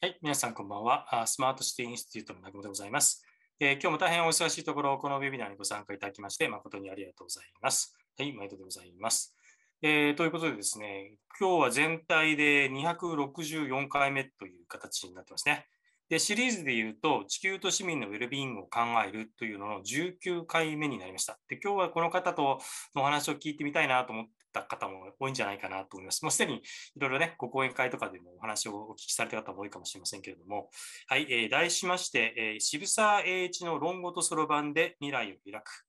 はい、皆さんこんばんは。スマートシティインスティテュートの中村でございます、えー、今日も大変お忙しいところ、このウェビナーにご参加いただきまして、誠にありがとうございます。はい、毎度でございます。えー、ということでですね、今日は全体で264回目という形になってますね。で、シリーズで言うと、地球と市民のウェルビーイングを考えるというのの19回目になりました。で、今日はこの方とのお話を聞いてみたいなと思った方も多いんじゃないかなと思います。もうすでにいろいろね、ご講演会とかでもお話をお聞きされた方も多いかもしれませんけれども、はい、えー、題しまして、えー、渋沢栄一の論語とそろばんで未来を開く、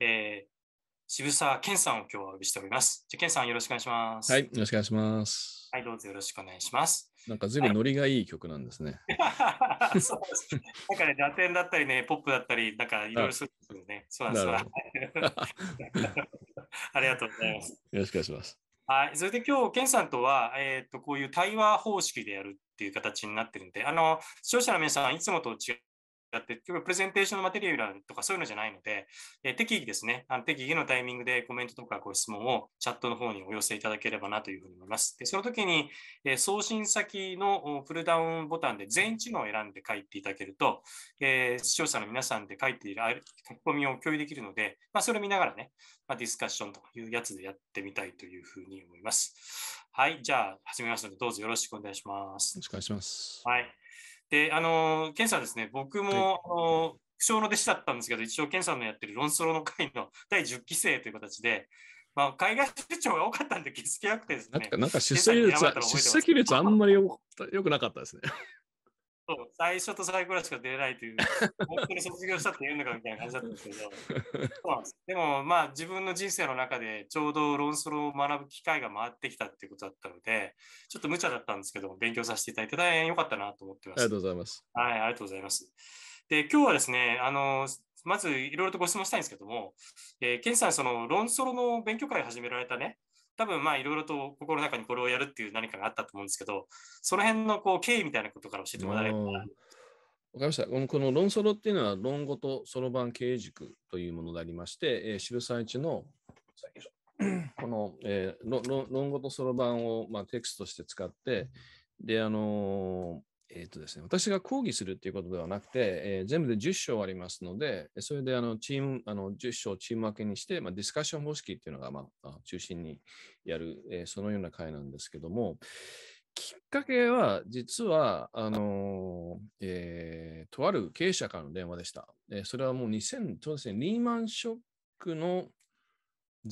えー、渋沢健さんを今日はお呼びしております。じゃ健さんよろしくお願いします。はい、よろしくお願いします。はい、どうぞよろしくお願いします。なんか随分ノリがいい曲なんですね。は そうですね。なんかね、ラテンだったりね、ポップだったり、なんかいろいろするんですよね。そうなんですよ。ありがとうございます。よろしくお願いします。はい。それで今日、ケンさんとは、えっ、ー、と、こういう対話方式でやるっていう形になってるんで、あの、視聴者の皆さん、いつもと違だって、結局プレゼンテーションのマテリアルとかそういうのじゃないので、えー、適宜ですね、あの適宜のタイミングでコメントとかご質問をチャットの方にお寄せいただければなというふうに思います。で、その時に、え送信先のプルダウンボタンで全知能を選んで書いていただけると、えー、視聴者の皆さんで書いている書き込みを共有できるので、まあ、それを見ながらね、まあ、ディスカッションというやつでやってみたいというふうに思います。はい、じゃあ始めますので、どうぞよろしくお願いします。よろしくお願いします。はい。で、あの、ケンさんですね、僕も、はい、あの、不詳の弟子だったんですけど、一応、ケンさんのやってる論争の会の 第10期生という形で、まあ、海外出張が多かったんで、気づけなくてですね。なんか、なんか出席率出席率あんまりよくなかったですね。そう最初と最後らしか出れないという、本当に卒業したって言うのかみたいな感じだったんですけど、そうですでもまあ自分の人生の中でちょうど論争を学ぶ機会が回ってきたっていうことだったので、ちょっと無茶だったんですけど、勉強させていただいて大変良かったなと思ってます。ありがとうございます。はい、ありがとうございます。で、今日はですね、あの、まずいろいろとご質問したいんですけども、えー、ケンさん、その論争の勉強会を始められたね、多分まあいろいろと心の中にこれをやるっていう何かがあったと思うんですけど、その辺のこう経緯みたいなことから教えてもらえれば。わかりました。このこの論ソロっていうのは論語とそロ版経営塾というものでありまして、えー、渋沢一の、この、えー、論語とそロ版を、まあ、テクストとして使って、で、あのーえー、とですね、私が講義するということではなくて、えー、全部で10章ありますので、それであのチームあの10章チーム分けにして、まあ、ディスカッション方式っていうのが、まあ、中心にやる、えー、そのような会なんですけども、きっかけは、実は、あのえとある経営者からの電話でした。えそれはもう2000、そうですね、リーマンショックの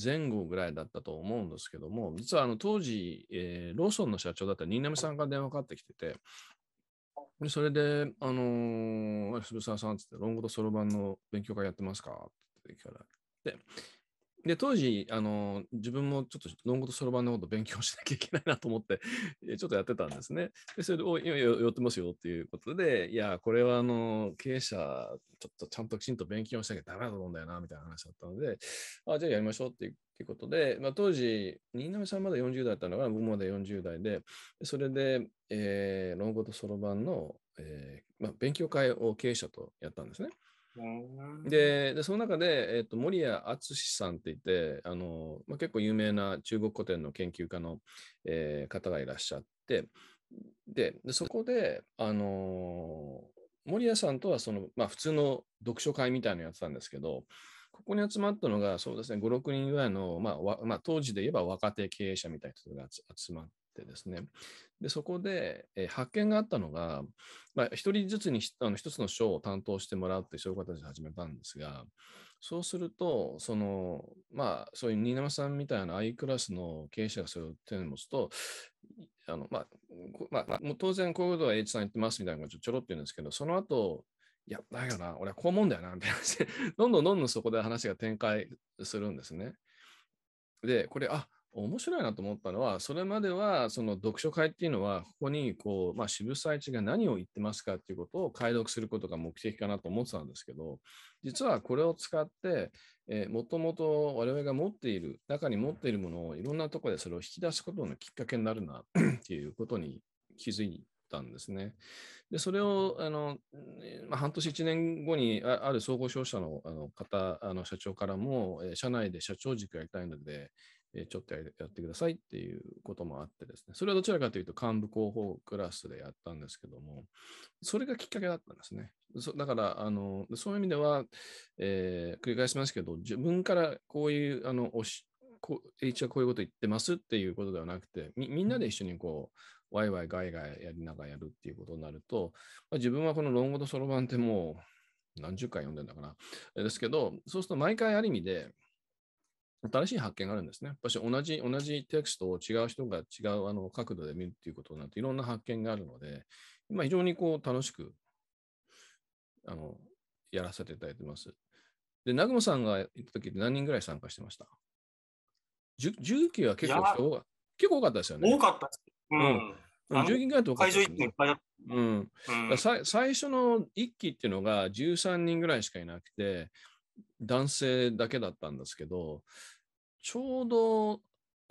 前後ぐらいだったと思うんですけども、実はあの当時、えー、ローソンの社長だった新浪さんが電話かかってきてて、でそれで、あのー、渋沢さんってって、論語とそろばんの勉強会やってますかって聞かれて、で、当時、あの、自分もちょっと論語とそろばんのこと勉強しなきゃいけないなと思ってちょっとやってたんですね。で、それで、お、よ、やってますよっていうことで、いや、これはあの、経営者、ちょっとちゃんときちんと勉強しなきゃダメだと思うんだよな、みたいな話だったので、あ、じゃあやりましょうっていうことで、まあ、当時、新浪さんまだ40代だったのが、僕まだ40代で、それで、えー、論語とそろばんの、えーまあ、勉強会を経営者とやったんですね。でその中で、えーと、森谷敦さんっていってあの、まあ、結構有名な中国古典の研究家の、えー、方がいらっしゃってでそこで、あのー、森谷さんとはその、まあ、普通の読書会みたいなのやってたんですけどここに集まったのがそうですね56人ぐらいの、まあ、まあ、当時で言えば若手経営者みたいな人が集まっってですね。で、そこで、えー、発見があったのが、まあ、一人ずつにあの一つの章を担当してもらうってそういう形で始めたんですが、そうすると、その、まあ、そういう新沼さんみたいな I クラスの経営者がそれを手に持つと、あの、まあ、まあ、もう当然こういうことは H さん言ってますみたいなことちょろっと言うんですけど、その後、いや、だよな、俺はこう思うんだよな、みたいな話で、どんどんどんどんそこで話が展開するんですね。で、これ、あ面白いなと思ったのは、それまではその読書会っていうのは、ここにこう、まあ、渋沢一が何を言ってますかっていうことを解読することが目的かなと思ってたんですけど、実はこれを使って、もともと我々が持っている、中に持っているものをいろんなところでそれを引き出すことのきっかけになるなっていうことに気づいたんですね。で、それを、あの、まあ、半年1年後にあ、る総合商社のあの方、あの社長からも、社内で社長軸やりたいので、えちょっとやってくださいっていうこともあってですね、それはどちらかというと幹部広報クラスでやったんですけども、それがきっかけだったんですね。そだからあの、そういう意味では、えー、繰り返しますけど、自分からこういうあのこ H はこういうこと言ってますっていうことではなくてみ、みんなで一緒にこう、ワイワイガイガイやりながらやるっていうことになると、まあ、自分はこの論語とそろばんってもう何十回読んでんだかな。ですけど、そうすると毎回ある意味で、新しい発見があるんですね。やっぱし同じ、同じテクストを違う人が違うあの角度で見るっていうことになって、いろんな発見があるので、今非常にこう楽しく、あの、やらせていただいてます。で、南雲さんが行った時って何人ぐらい参加してました重機は結構人が、結構多かったですよね。多かったです。うん。重機ぐらいと会場1機いっぱいだった。うん。うん、最初の1機っていうのが13人ぐらいしかいなくて、男性だけだったんですけど、ちょうど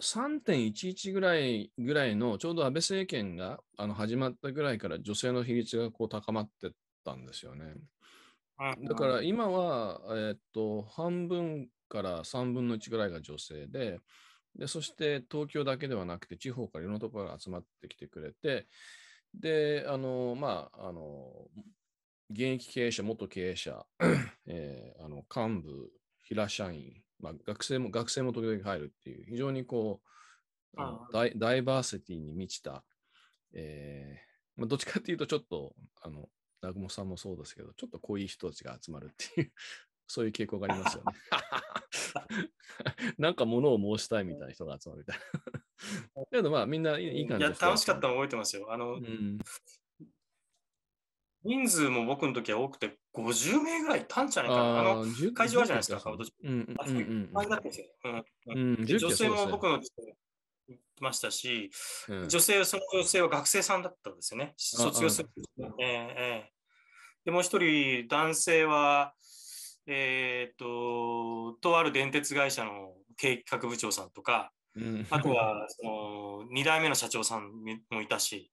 3.11ぐらいぐらいの、ちょうど安倍政権があの始まったぐらいから女性の比率がこう高まってったんですよね。だから今は、えっと、半分から3分の1ぐらいが女性で、で、そして東京だけではなくて、地方からいろんなところが集まってきてくれて、で、あの、まあ、あの、現役経営者、元経営者、えー、あの幹部、平社員、まあ、学生も、学生も時々入るっていう、非常にこう、ダイダイバーシティに満ちた、えー、まあ、どっちかっていうとちょっと、あの、南雲さんもそうですけど、ちょっと濃い人たちが集まるっていう、そういう傾向がありますよね。なんか物を申したいみたいな人が集まるみたいな。け どまあみんないい感じでいや、楽しかったの覚えてますよ。あの、うん、人数も僕の時は多くて、50名ぐらいいたんじゃないかな。あの、会場あるじゃないですか、カーうん。あ、うう前だったんですよ。うん。女性も僕の時きましたし、うん、女性、その女性は学生さんだったんですよね。卒業する。ええー、で、もう一人、男性は、えっ、ー、と、とある電鉄会社の計画部長さんとか、うん、あとは、その、二代目の社長さんもいたし、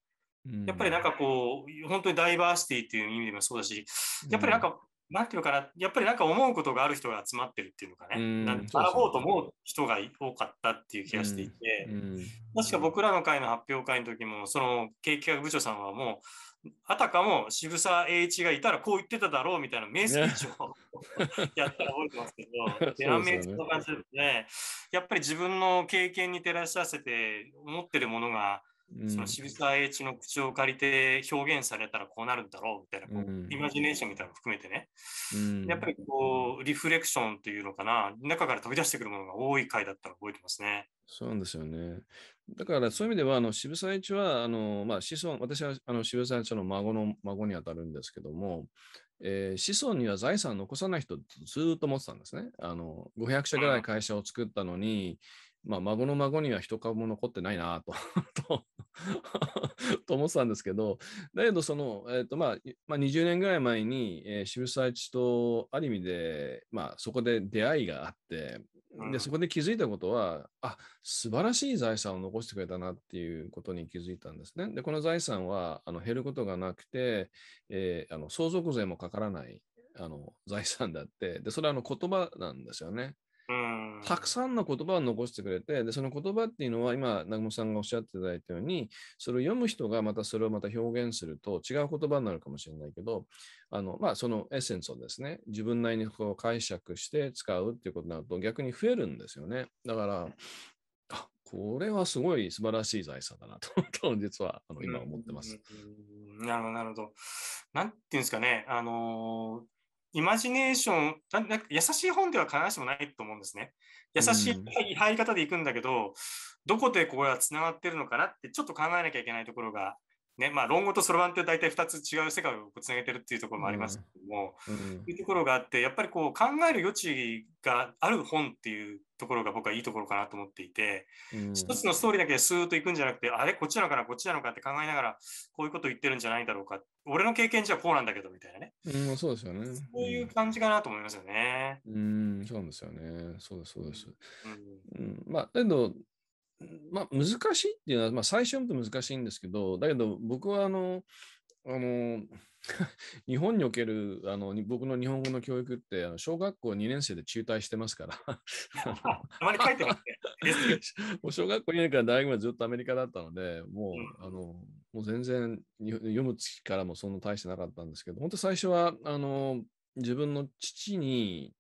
やっぱりなんかこう、本当にダイバーシティっていう意味でもそうだし、やっぱりなんか、なんていうかな、やっぱりなんか思うことがある人が集まってるっていうのかね、ん、学ぼうと思う人が多かったっていう気がしていて、うんうん、確か僕らの会の発表会の時も、その経営企画部長さんはもう、あたかも渋沢栄一がいたらこう言ってただろうみたいな名スピーチをやったら覚えてますけど、の感じですね、やっぱり自分の経験に照らし合わせて思ってるものが、その渋沢栄一の口を借りて表現されたらこうなるんだろうみたいなこう、ん、イマジネーションみたいなの含めてね、うん、やっぱりこうリフレクションというのかな中から飛び出してくるものが多い回だったら覚えてますね。そうなんですよね。だからそういう意味ではあの渋沢栄一はあの、まあ、子孫私はあの渋沢栄一の孫の孫にあたるんですけども、えー、子孫には財産残さない人ずっと思ってたんですね。あの500社ぐらい会社を作ったのに、うんまあ、孫の孫には一株も残ってないなと と思ってたんですけど、だけどその、えーとまあまあ、20年ぐらい前に、えー、渋沢一とある意味で、まあ、そこで出会いがあって、でそこで気づいたことは、あ素晴らしい財産を残してくれたなっていうことに気づいたんですね。で、この財産はあの減ることがなくて、えー、あの相続税もかからないあの財産だって、でそれはあの言葉なんですよね。たくさんの言葉を残してくれて、でその言葉っていうのは、今、南雲さんがおっしゃっていただいたように、それを読む人がまたそれをまた表現すると違う言葉になるかもしれないけど、あのまあ、そのエッセンスをですね、自分なりにこう解釈して使うっていうことになると逆に増えるんですよね。だから、あこれはすごい素晴らしい財産だなと、実はあの今思ってます。なるほど、なるほど。なんていうんですかね、あのーイマジネーション、なんか優しい本では必ずしもないと思うんですね。優しい入り方でいくんだけど、どこでこれはつながってるのかなってちょっと考えなきゃいけないところが、ね、まあ論語とそろばんって大体2つ違う世界をつなげてるっていうところもありますけども、うんうん、いうところがあって、やっぱりこう考える余地がある本っていうところが僕はいいところかなと思っていて、一つのストーリーだけでスーッといくんじゃなくて、あれこっちなのかな、こっちなのかって考えながら、こういうこと言ってるんじゃないだろうか。俺の経験じゃこうなんだけど、みたいなね。うん、そうですよね。そういう感じかなと思いますよね。うん、そうなんですよね。そうです、そうです。うん、まあ、だけど、まあ、難しいっていうのは、まあ、最初のと難しいんですけど、だけど僕はあの、あの 日本におけるあの僕の日本語の教育ってあの小学校2年生で中退してますからたまに書いてますね。もう小学校2年から大学までずっとアメリカだったので、もううん、あのもう全然読む月からもそんな大してなかったんですけど、本当最初はあの自分の父に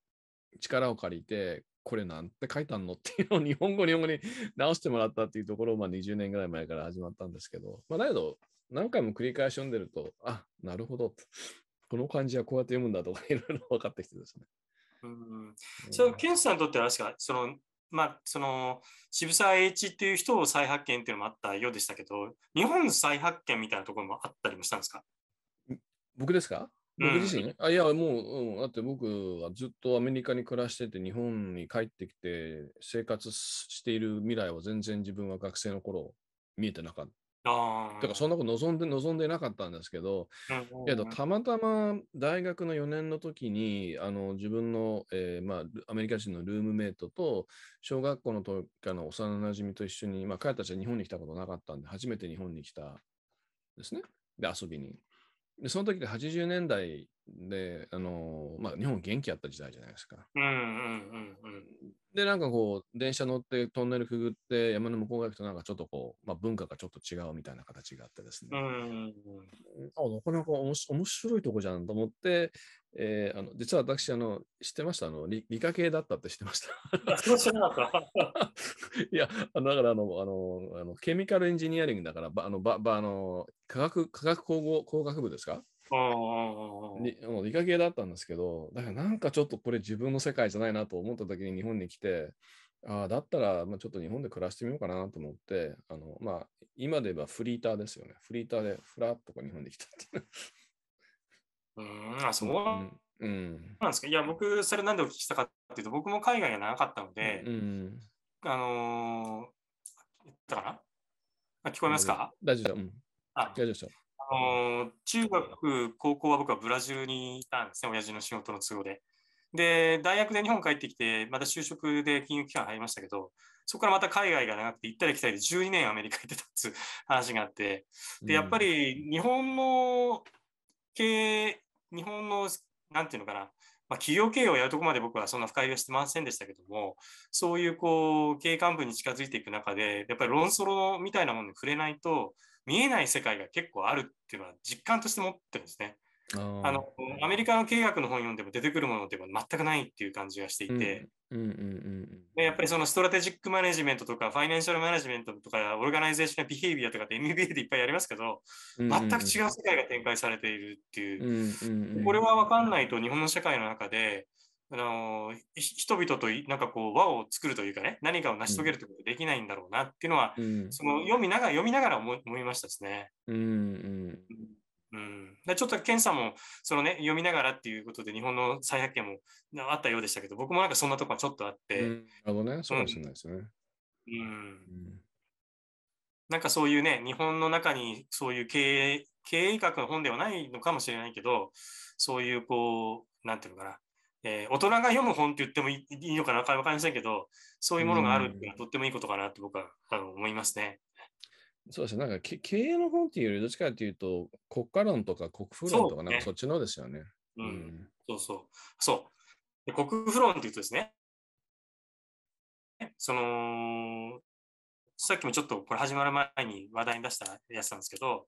力を借りて、これなんて書いてあんのっていうのを日本語、日本語に直してもらったっていうところを、まあ、20年ぐらい前から始まったんですけど、まあ、だけど、何回も繰り返し読んでると、あ、なるほど。この漢字はこうやって読むんだとか、いろいろ分かってきてですね。うん。そのケンさんにとっては確か、その、まあ、その、渋沢栄一っていう人を再発見っていうのもあったようでしたけど、日本再発見みたいなところもあったりもしたんですか僕ですか僕自身、うん、あいや、もう、うん、だって僕はずっとアメリカに暮らしてて、日本に帰ってきて、生活している未来は全然自分は学生の頃見えてなかっだからそんなこと望んで、望んでなかったんですけど、たまたま大学の4年の時に、あの自分の、えー、まあ、アメリカ人のルームメイトと、小学校の時からの幼なじみと一緒に、まあ、彼たちは日本に来たことなかったんで、初めて日本に来たですね。で、遊びに。でその時で80年代で、あのまあ、日本元気やった時代じゃないですか。うんうんうんうん、で、なんかこう、電車乗ってトンネルくぐって山の向こう側行くと、なんかちょっとこう、まあ、文化がちょっと違うみたいな形があってですね。うんうんうん、あなかなかおもし面白いとこじゃんと思って、えー、あの実は私あの、知ってましたあの理、理科系だったって知ってました。いや、あのだからあのあのあの、ケミカルエンジニアリングだから、あのあの科学科学工合工学部ですか理理科系だったんですけど、だからなんかちょっとこれ自分の世界じゃないなと思った時に日本に来て、ああ、だったら、まあ、ちょっと日本で暮らしてみようかなと思って、あのまあ、今で言えばフリーターですよね。フリーターでフラッとこう日本に来たってうん、あ、そうなんですか。いや、僕、それなんでお聞きしたかっていうと、僕も海外が長かったので、うん、あのー、言ったかなあ聞こえますか、大丈夫だ。うん、あ大丈夫でしょあのー、中学、高校は僕はブラジルにいたんですね、親父の仕事の都合で。で、大学で日本帰ってきて、また就職で金融機関入りましたけど、そこからまた海外が長くて行ったり来たりで12年アメリカ行ってたっついう話があって、で、やっぱり日本の経営日本の、なんていうのかな、まあ、企業経営をやるとこまで僕はそんな深入りはしてませんでしたけども、そういうこう、経営幹部に近づいていく中で、やっぱり論争みたいなものに触れないと、見えない世界が結構あるっていうのは実感として持ってるんですね。あのアメリカの経営学の本読んでも出てくるものって全くないっていう感じがしていて、やっぱりそのストラテジックマネジメントとか、ファイナンシャルマネジメントとか、オーガナイゼーションビヘイビアとかって MBA でいっぱいやりますけど、全く違う世界が展開されているっていう、これは分かんないと日本の社会の中で、あの人々となんかこう輪を作るというかね、何かを成し遂げるということができないんだろうなっていうのは、その読みながら読みながら思いましたですね。うんうんうん、でちょっと検査もその、ね、読みながらっていうことで日本の再発見もあったようでしたけど僕もなんかそんなとこはちょっとあって、うん、あのねそうかもしれないですよね、うん、うん、なんかそういうね日本の中にそういう経営経営学の本ではないのかもしれないけどそういうこうなんていうのかな、えー、大人が読む本って言ってもいいのかな分かりませんけどそういうものがあるっていうのはとってもいいことかなって僕はあの思いますね。そうですね、なんか経営の本っていうより、どっちかっていうと、国家論とか国富論とか、なんかそっちのですよね。うん、うん、そうそう。そう国富論っていうとですね、その、さっきもちょっとこれ始まる前に話題に出したやつなんですけど、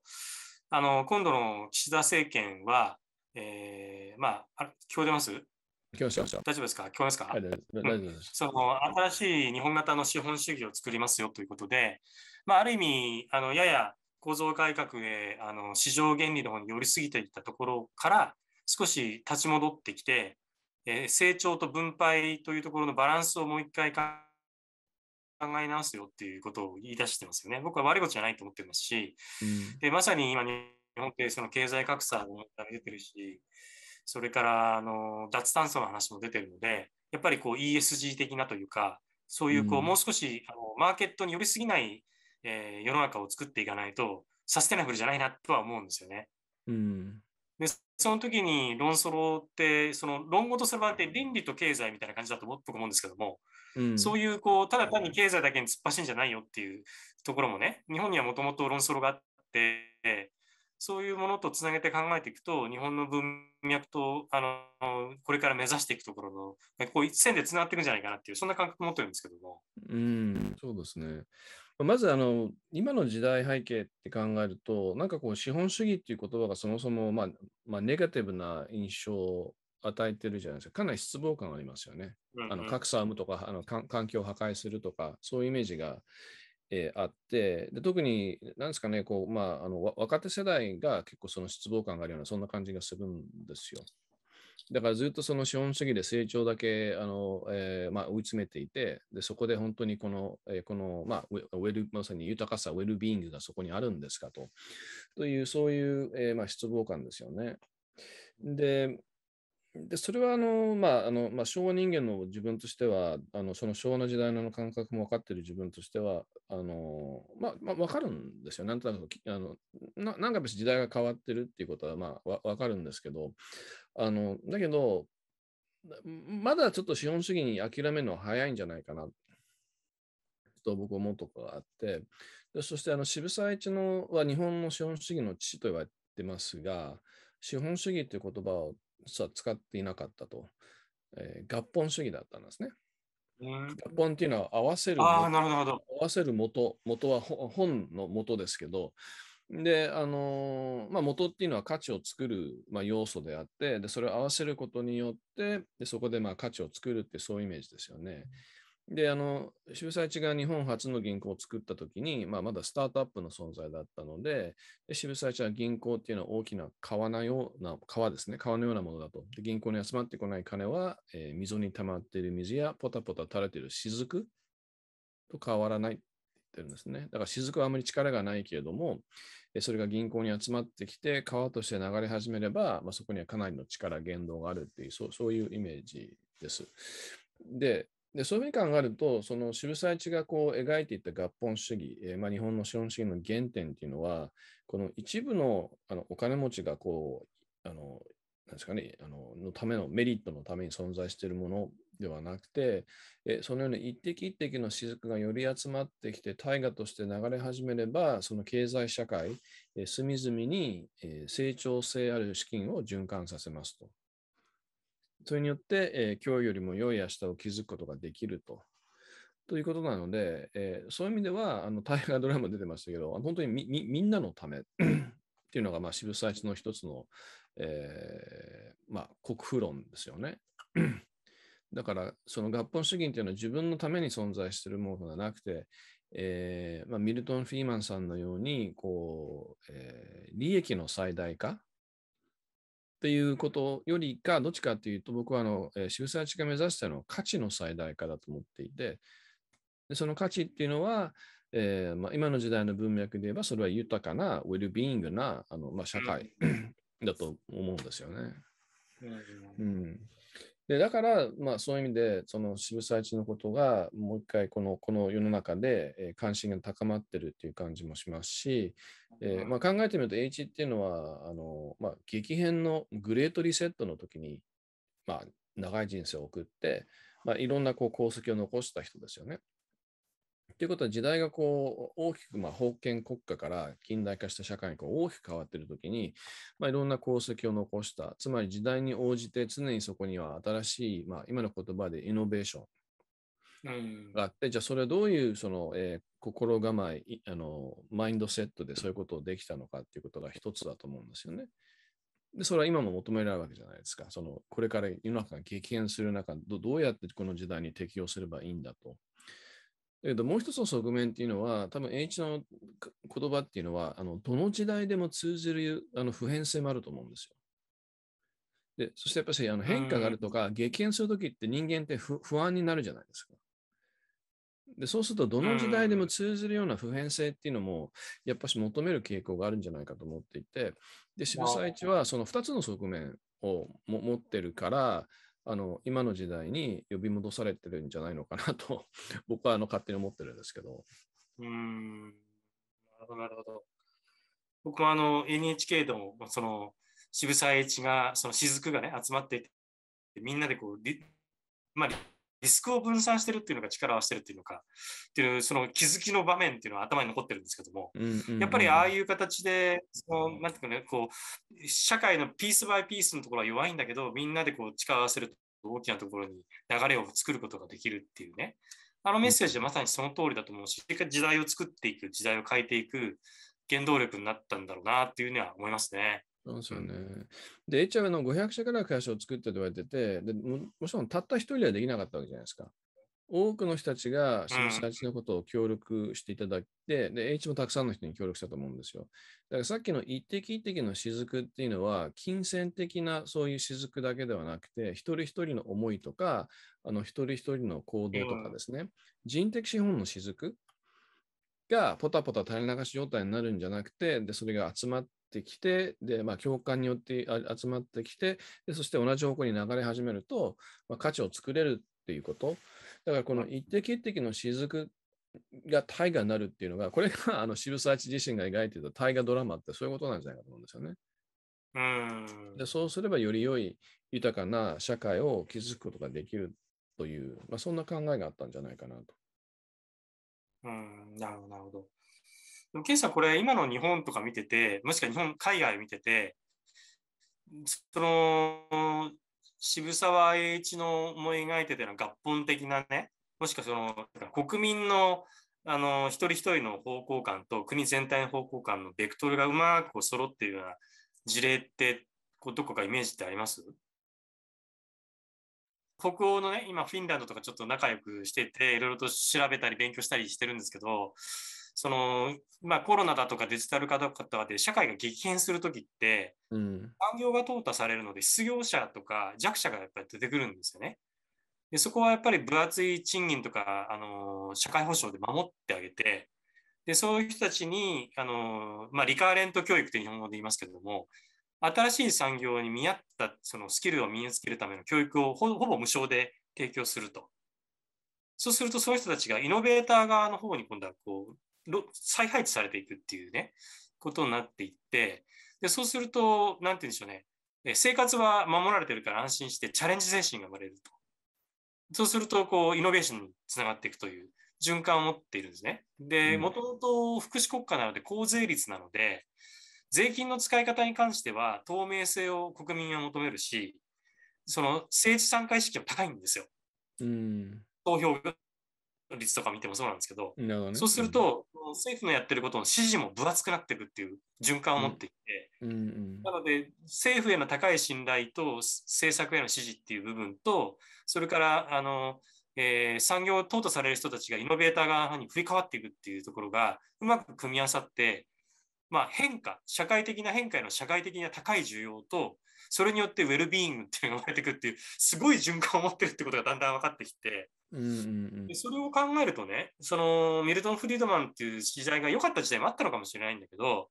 あの、今度の岸田政権は、えー、まあ、あ聞こえてます聞こえました。大丈夫ですか聞こえますか、はい、大丈夫です、その新しい日本型の資本主義を作りますよということで、まあ、ある意味、あのやや構造改革へあの市場原理の方に寄りすぎていったところから少し立ち戻ってきて、えー、成長と分配というところのバランスをもう一回考え直すよっていうことを言い出してますよね。僕は悪いことじゃないと思ってますし、うん、でまさに今日本ってその経済格差も出てるし、それからあの脱炭素の話も出てるので、やっぱりこう ESG 的なというか、そういうこう、もう少しあのマーケットに寄りすぎないえー、世の中を作っていかないと、サステナブルじゃないなとは思うんですよね。うん、でその時に論争ってその論語とする場合って倫理と経済みたいな感じだと思うんですけども、うん、そういうこうただ単に経済だけに突っ走んじゃないよっていうところもね日本にはもともと論争があってそういうものとつなげて考えていくと日本の文脈とあのこれから目指していくところのこう一線でつながっていくんじゃないかなっていうそんな感覚持ってるんですけども。うん、そうですねまずあの今の時代背景って考えると、なんかこう資本主義っていう言葉がそもそも、まあまあ、ネガティブな印象を与えてるじゃないですか、かなり失望感ありますよね。うんうん、あの格差を生むとかあの環境を破壊するとか、そういうイメージが、えー、あってで、特に何ですかねこう、まああの、若手世代が結構その失望感があるような、そんな感じがするんですよ。だからずっとその資本主義で成長だけあの、えーまあ、追い詰めていて、でそこで本当にこの、えー、このまあ、ウェルまさに豊かさ、ウェルビーイングがそこにあるんですかと、というそういう、えーまあ、失望感ですよね。で、でそれはあの、まああのまあ、昭和人間の自分としてはあのその昭和の時代の感覚も分かっている自分としてはあの、まあまあ、分かるんですよなんとなくあのななんか別に時代が変わってるっていうことは、まあ、わ分かるんですけどあのだけどまだちょっと資本主義に諦めるのは早いんじゃないかなと僕思うとこがあってでそしてあの渋沢一のは日本の資本主義の父と言われてますが資本主義という言葉を実は使っていなかったと、えー、合本主義だったんですね。合本っていうのは合わせるあなるほど合わせる元元は本の元ですけどであのまあ、元っていうのは価値を作る、まあ、要素であってでそれを合わせることによってでそこでまあ価値を作るってそういうイメージですよね。うんで、あの、秀才地が日本初の銀行を作った時に、まあ、まだスタートアップの存在だったので、で渋沢地は銀行っていうのは大きな川のような、川ですね、川のようなものだと。で銀行に集まってこない金は、えー、溝に溜まっている水やポタポタ垂れている雫と変わらないって言ってるんですね。だから雫はあまり力がないけれども、それが銀行に集まってきて、川として流れ始めれば、まあ、そこにはかなりの力、言動があるっていう、そうそういうイメージです。で、でそういうふうに考えると、その渋沢一がこう描いていた合本主義、えー、まあ、日本の資本主義の原点っていうのは、この一部のあのお金持ちがこう、あのなんですかね、あののためのメリットのために存在しているものではなくて、えそのように一滴一滴の雫がより集まってきて、大河として流れ始めれば、その経済社会、え隅々に、え成長性ある資金を循環させますと。それによって、えー、今日よりも良い明日を築くことができると。ということなので、えー、そういう意味では、あの大河ドラマ出てましたけど、本当にみみんなのため っていうのが、まあ、渋沢一の一つの、えーまあ、国府論ですよね。だから、その合本主義っていうのは自分のために存在しているものではなくて、えーまあ、ミルトン・フィーマンさんのようにこう、えー、利益の最大化とていうことよりか、どっちかっていうと、僕はあの、渋沢地が目指したのは価値の最大化だと思っていて、でその価値っていうのは、えーまあ、今の時代の文脈で言えば、それは豊かな、ウェルビーイングなあの、まあ、社会だと思うんですよね。うん、でだから、まあ、そういう意味で、その渋沢一のことが、もう一回この、この世の中で、関心が高まってるっていう感じもしますし、えー、まあ、考えてみると、H っていうのは、あのまあ、激変のグレートリセットの時に、まあ、長い人生を送って、まあ、いろんなこう功績を残した人ですよね。ということは時代がこう大きくまあ封建国家から近代化した社会にこう大きく変わっているときに、まあ、いろんな功績を残した、つまり時代に応じて常にそこには新しい、まあ、今の言葉でイノベーションがあって、じゃあそれはどういうその、えー、心構えあの、マインドセットでそういうことをできたのかっていうことが一つだと思うんですよね。で、それは今も求められるわけじゃないですか。そのこれから世の中が激変する中ど、どうやってこの時代に適応すればいいんだとだけどもう一つの側面っていうのは、多分、栄一の言葉っていうのは、あのどの時代でも通じるあの普遍性もあると思うんですよ。でそしてやっぱりあの変化があるとか、激変するときって人間って不安になるじゃないですか。でそうすると、どの時代でも通ずるような普遍性っていうのも、やっぱし求める傾向があるんじゃないかと思っていて、で渋沢一はその2つの側面をも持ってるから、あの今の時代に呼び戻されてるんじゃないのかなと 僕はあの勝手に思ってるんですけど。うんなるほどなるほど。僕もあの NHK でもその渋沢栄一がその雫がね集まってみんなでこうまあリスクを分散してるっていうのか力を合わせてるっていうのかっていうその気づきの場面っていうのは頭に残ってるんですけども、やっぱりああいう形でそのなんていうかねこう社会のピースバイピースのところは弱いんだけどみんなでこう力を合わせると大きなところに流れを作ることができるっていうねあのメッセージはまさにその通りだと思うし時代を作っていく時代を変えていく原動力になったんだろうなっていうのは思いますね。ですよね。で、エで、h の500社から会社を作ってと言われてて、でももちろんたった一人ではできなかったわけじゃないですか。多くの人たちがその人たちのことを協力していただいて、で、H もたくさんの人に協力したと思うんですよ。だからさっきの一滴一滴の雫っていうのは、金銭的なそういう雫だけではなくて、一人一人の思いとか、あの一人一人の行動とかですね、人的資本の雫がポタポタ垂れ流し状態になるんじゃなくて、で、それが集まっってきて、で、まあ、共感によって集まってきて、でそして同じ方向に流れ始めると、まあ、価値を作れるっていうこと。だからこの一滴一滴の雫が大河になるっていうのが、これがあの渋沢一自身が描いていた大河ドラマってそういうことなんじゃないかと思うんですよね。うんでそうすればより良い豊かな社会を築くことができるという、まあ、そんな考えがあったんじゃないかなと。うんなるほど。でも、ケさん、これ、今の日本とか見てて、もしくは日本、海外見てて、その、渋沢栄一の思い描いてたような合本的なね、もしくはその、国民の、あの、一人一人の方向感と国全体の方向感のベクトルがうまく揃っているような事例って、こうどこかイメージってあります北欧のね、今フィンランドとかちょっと仲良くしてて、いろいろと調べたり勉強したりしてるんですけど、その、まあ、コロナだとかデジタル化だとかで社会が激変するときって、うん、産業が淘汰されるので失業者とか弱者がやっぱり出てくるんですよね。でそこはやっぱり分厚い賃金とか、あの社会保障で守ってあげて、でそういう人たちに、あのまあ、リカーレント教育って日本語で言いますけれども、新しい産業に見合ったそのスキルを身につけるための教育をほぼ無償で提供すると。そうすると、そういう人たちがイノベーター側の方に今度はこう再配置されていくっていうね、ことになっていって、で、そうすると、なんて言うんでしょうね、生活は守られてるから安心してチャレンジ精神が生まれると。そうすると、こう、イノベーションにつながっていくという循環を持っているんですね。で、もともと福祉国家なので高税率なので、税金の使い方に関しては透明性を国民は求めるし、その政治参加意識も高いんですよ。うん、投票率とか見てもそうなんですけど、ね、そうすると、うん、政府のやってることの支持も分厚くなっていくっていう循環を持っていて、なので政府への高い信頼と政策への支持っていう部分とそれからあの、えー、産業を淘汰される人たちがイノベーター側に振り替わっていくっていうところがうまく組み合わさって、まあ、変化社会的な変化への社会的な高い需要とそれによってウェルビーイングっていうのが生まれてくっていうすごい循環を持ってるってことがだんだん分かってきて。うんうんそれを考えるとね、そのミルトン・フリードマンっていう時代が良かった時代もあったのかもしれないんだけど、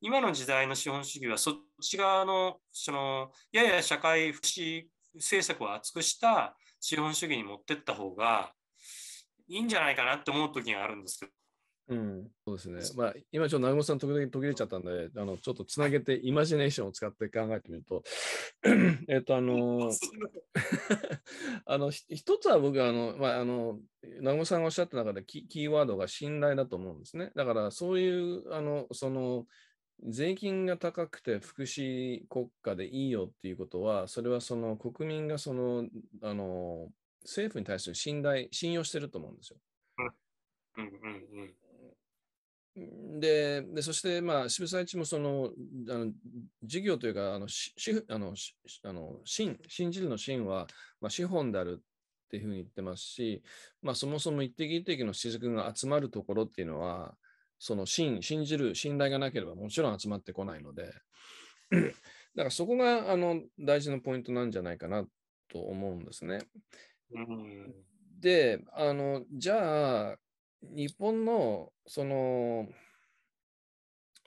今の時代の資本主義はそっち側の、そのやや社会福祉政策を厚くした資本主義に持ってった方がいいんじゃないかなって思う時があるんですけうん、そうですね。まあ、今ちょっと南雲さん時々途切れちゃったんで、あの、ちょっとつなげて、イマジネーションを使って考えてみると、えっと、あの、あの、一つは僕は、あの、まあ、あの、南雲さんがおっしゃった中でキ、キーワードが信頼だと思うんですね。だから、そういう、あの、その、税金が高くて福祉国家でいいよっていうことは、それはその国民がその、あの、政府に対する信頼、信用してると思うんですよ。うんうんうんででそして、まあ、渋沢一もそのあの事業というかあのしあのしあの信信じるの信は、まあ、資本であるっていうふうに言ってますし、まあ、そもそも一滴一滴の雫が集まるところっていうのはその信信じる信頼がなければもちろん集まってこないのでだからそこがあの大事なポイントなんじゃないかなと思うんですね。であのじゃあ日本の、その、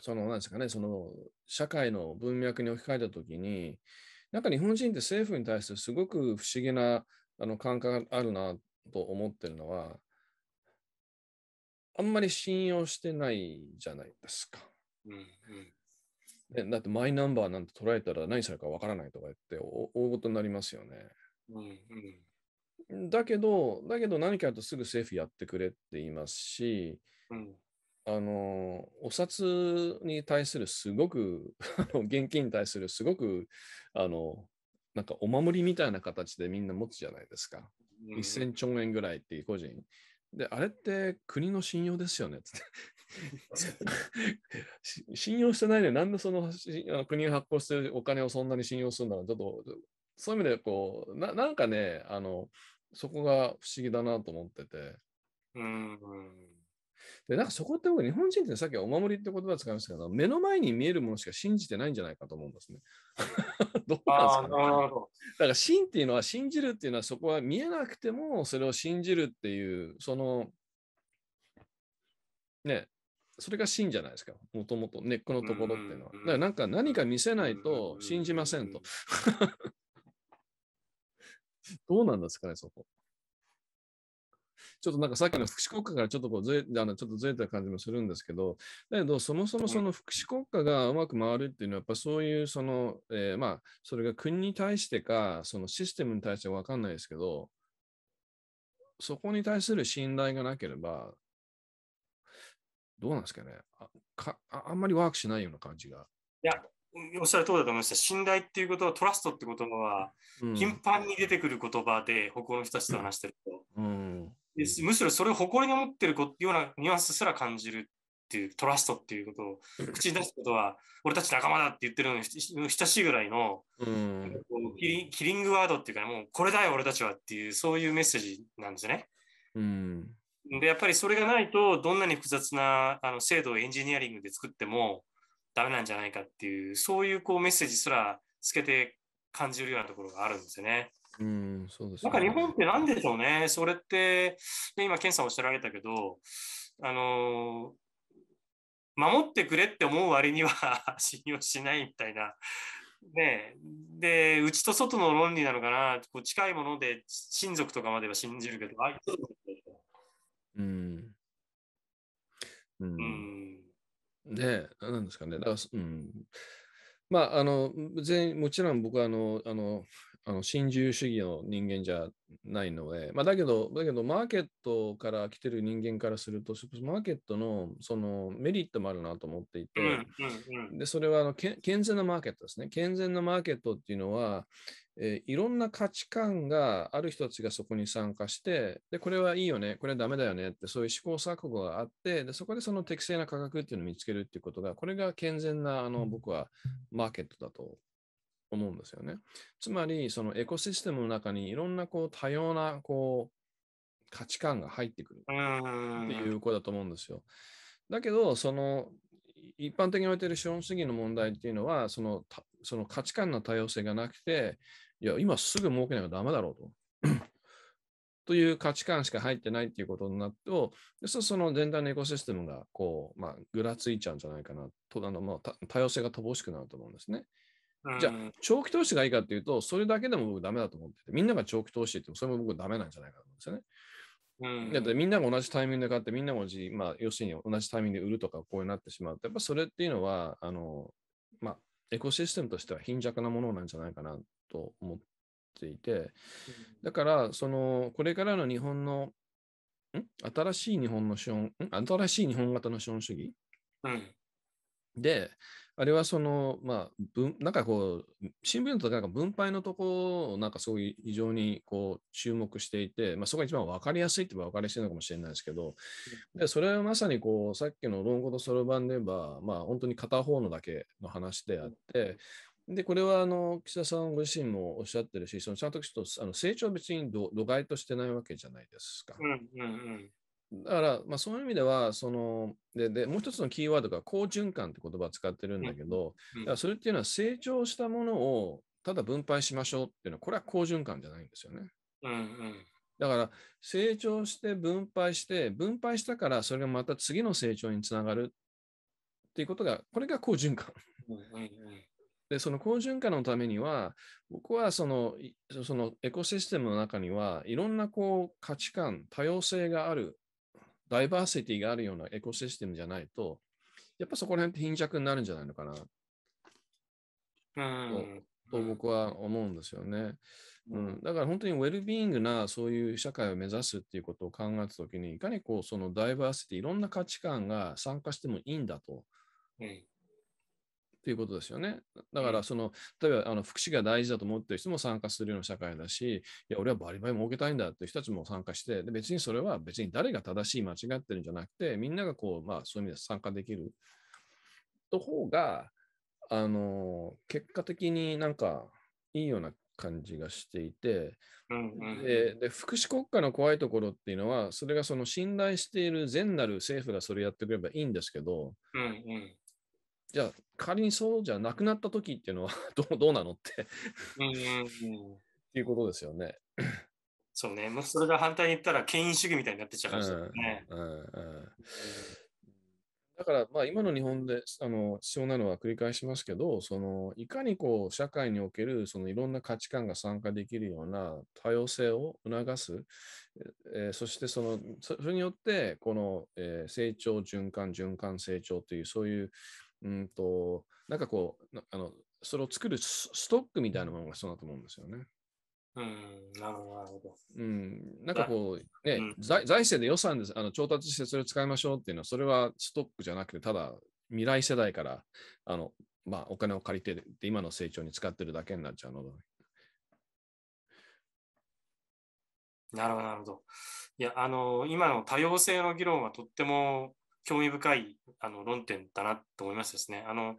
その、なんですかね、その、社会の文脈に置き換えたときに、なんか日本人って政府に対してすごく不思議なあの感覚があるなと思ってるのは、あんまり信用してないじゃないですか。うんうん、だってマイナンバーなんて捉えたら何されるかわからないとか言って大ごとになりますよね。うんうん、だけど、だけど何かやるとすぐ政府やってくれって言いますし、うん、あの、お札に対するすごく、現金に対するすごく、あの、なんかお守りみたいな形でみんな持つじゃないですか。うん、1000兆円ぐらいっていう個人。で、あれって国の信用ですよねって。信用してないで、なんでその国が発行してるお金をそんなに信用するんだろう。ちょっと、そういう意味で、こうな、なんかね、あの、そこが不思議だなと思ってて。うん。で、なんかそこって僕、日本人ってさっきお守りって言葉使いましたけど、目の前に見えるものしか信じてないんじゃないかと思うんですね。どうなんですか、ね、だから信っていうのは信じるっていうのはそこは見えなくてもそれを信じるっていう、その、ね、それが真じゃないですか、もともと根っこのところっていうのは。だからなんか何か見せないと信じませんと。どうなんですかね、そこ。ちょっとなんかさっきの福祉国家からちょっとこうずれあのちょっとずれた感じもするんですけど、だけど、そもそもその福祉国家がうまく回るっていうのは、やっぱそういうその、えー、まあ、それが国に対してか、そのシステムに対して分かんないですけど、そこに対する信頼がなければ、どうなんですかねあかあんまりワークしないような感じが。いや、おっしゃる通りだと思いまた。信頼っていうことは、トラストって言葉は、頻繁に出てくる言葉で、他の人たちと話してると、うん、むしろそれを誇りに思ってるようなニュアンスすら感じるっていう、トラストっていうことを口に出すことは、俺たち仲間だって言ってるのに親しいぐらいの、うん、キリングワードっていうか、もうこれだよ、俺たちはっていう、そういうメッセージなんですね。うんでやっぱりそれがないとどんなに複雑なあの制度をエンジニアリングで作ってもダメなんじゃないかっていう、そういうこうメッセージすらつけて感じるようなところがあるんですよね。うん、そうです、ね、なんか日本って何でしょうね。それって、で今、検さんおっしゃられたけど、あの守ってくれって思う割には 信用しないみたいな。ね、で、うちと外の論理なのかな、こう近いもので親族とかまでは信じるけど、あうん。うん、うんねなんですかね。だから、うん。まあ、あの、全もちろん僕はあの、あの、あの新自由主義の人間じゃないので、まあ、だけど、だけど、マーケットから来てる人間からすると、マーケットのそのメリットもあるなと思っていて、でそれはあの健全なマーケットですね。健全なマーケットっていうのは、えー、いろんな価値観がある人たちがそこに参加して、で、これはいいよね、これはダメだよねって、そういう試行錯誤があって、で、そこでその適正な価格っていうのを見つけるっていうことが、これが健全な、あの、僕はマーケットだと思うんですよね。つまり、そのエコシステムの中にいろんなこう多様なこう価値観が入ってくるっていうことだと思うんですよ。だけど、その一般的に言われている資本主義の問題っていうのはその、その価値観の多様性がなくて、いや、今すぐ儲けないとダメだろうと。という価値観しか入ってないっていうことになると、その全体のエコシステムが、こう、まあ、ぐらついちゃうんじゃないかなと、あのまあ、多様性が乏しくなると思うんですね。じゃあ、長期投資がいいかっていうと、それだけでも僕ダメだと思ってて、みんなが長期投資っても、それも僕ダメなんじゃないかと思うんですよね。うん、だってみんなが同じタイミングで買って、みんなが同じ、まあ、要するに同じタイミングで売るとか、こうなってしまうと、やっぱそれっていうのは、あの、まあ、エコシステムとしては貧弱なものなんじゃないかなと思っていて、だから、その、これからの日本の、新しい日本の資本、新しい日本型の資本主義、うん、で、あれはその、まあ、なんかこう、新聞とかなん分配のとこを、なんかすごい非常にこう注目していて、まあ、そこが一番分かりやすいって言えば分かりやすいのかもしれないですけど、でそれはまさにこう、さっきの論語とそろばんで言えば、まあ、本当に片方のだけの話であって、で、これはあの岸田さんご自身もおっしゃってるし、そのちゃんとあの成長は別に度外としてないわけじゃないですか。うんうんうん、だから、まあ、そういう意味ではそのでで、もう一つのキーワードが好循環って言葉を使ってるんだけど、うんうん、だからそれっていうのは成長したものをただ分配しましょうっていうのは、これは好循環じゃないんですよね。うんうんだから成長して分配して分配したからそれがまた次の成長につながるっていうことがこれが好循環で、その好循環のためには、僕はその、そのエコシステムの中には、いろんなこう価値観、多様性がある、ダイバーシティがあるようなエコシステムじゃないと、やっぱそこら辺って貧弱になるんじゃないのかな。うんと僕は思うんですよね、うん。だから本当にウェルビーイングなそういう社会を目指すっていうことを考えたときに、いかにこうそのダイバーシティ、いろんな価値観が参加してもいいんだと。うんということですよね。だから、その、例えば、あの、福祉が大事だと思ってる人も参加するような社会だし、いや、俺はバリバリ儲けたいんだっていう人たちも参加して、で別にそれは別に誰が正しい、間違ってるんじゃなくて、みんながこう、まあ、そういう意味で参加できる。と方が、あの、結果的になんか、いいような感じがしていて、うんうん、でで福祉国家の怖いところっていうのはそれがその信頼している善なる政府がそれやってくればいいんですけど、うんうん、じゃあ仮にそうじゃなくなった時っていうのは どうどうなのってっていうことですよね。そうね、まあ、それが反対に言ったら権威主義みたいになってちゃうからね。うんうんうんだからまあ今の日本であの必要なのは繰り返しますけどそのいかにこう社会におけるそのいろんな価値観が参加できるような多様性を促す、えー、そしてそのそれによってこの、えー、成長循環循環成長というそういううんと、なんかこう、あのそれを作るストックみたいなものがそうだと思うんですよね。うん、なるほど。うん、なんかこう、ね、うん、財政で予算であの調達してそれを使いましょうっていうのは、それはストックじゃなくて、ただ未来世代からあの、まあ、お金を借りてで、今の成長に使ってるだけになっちゃうので。なるほど、なるほど。いや、あの、今の多様性の議論はとっても興味深いあの論点だなと思いますですね。あの、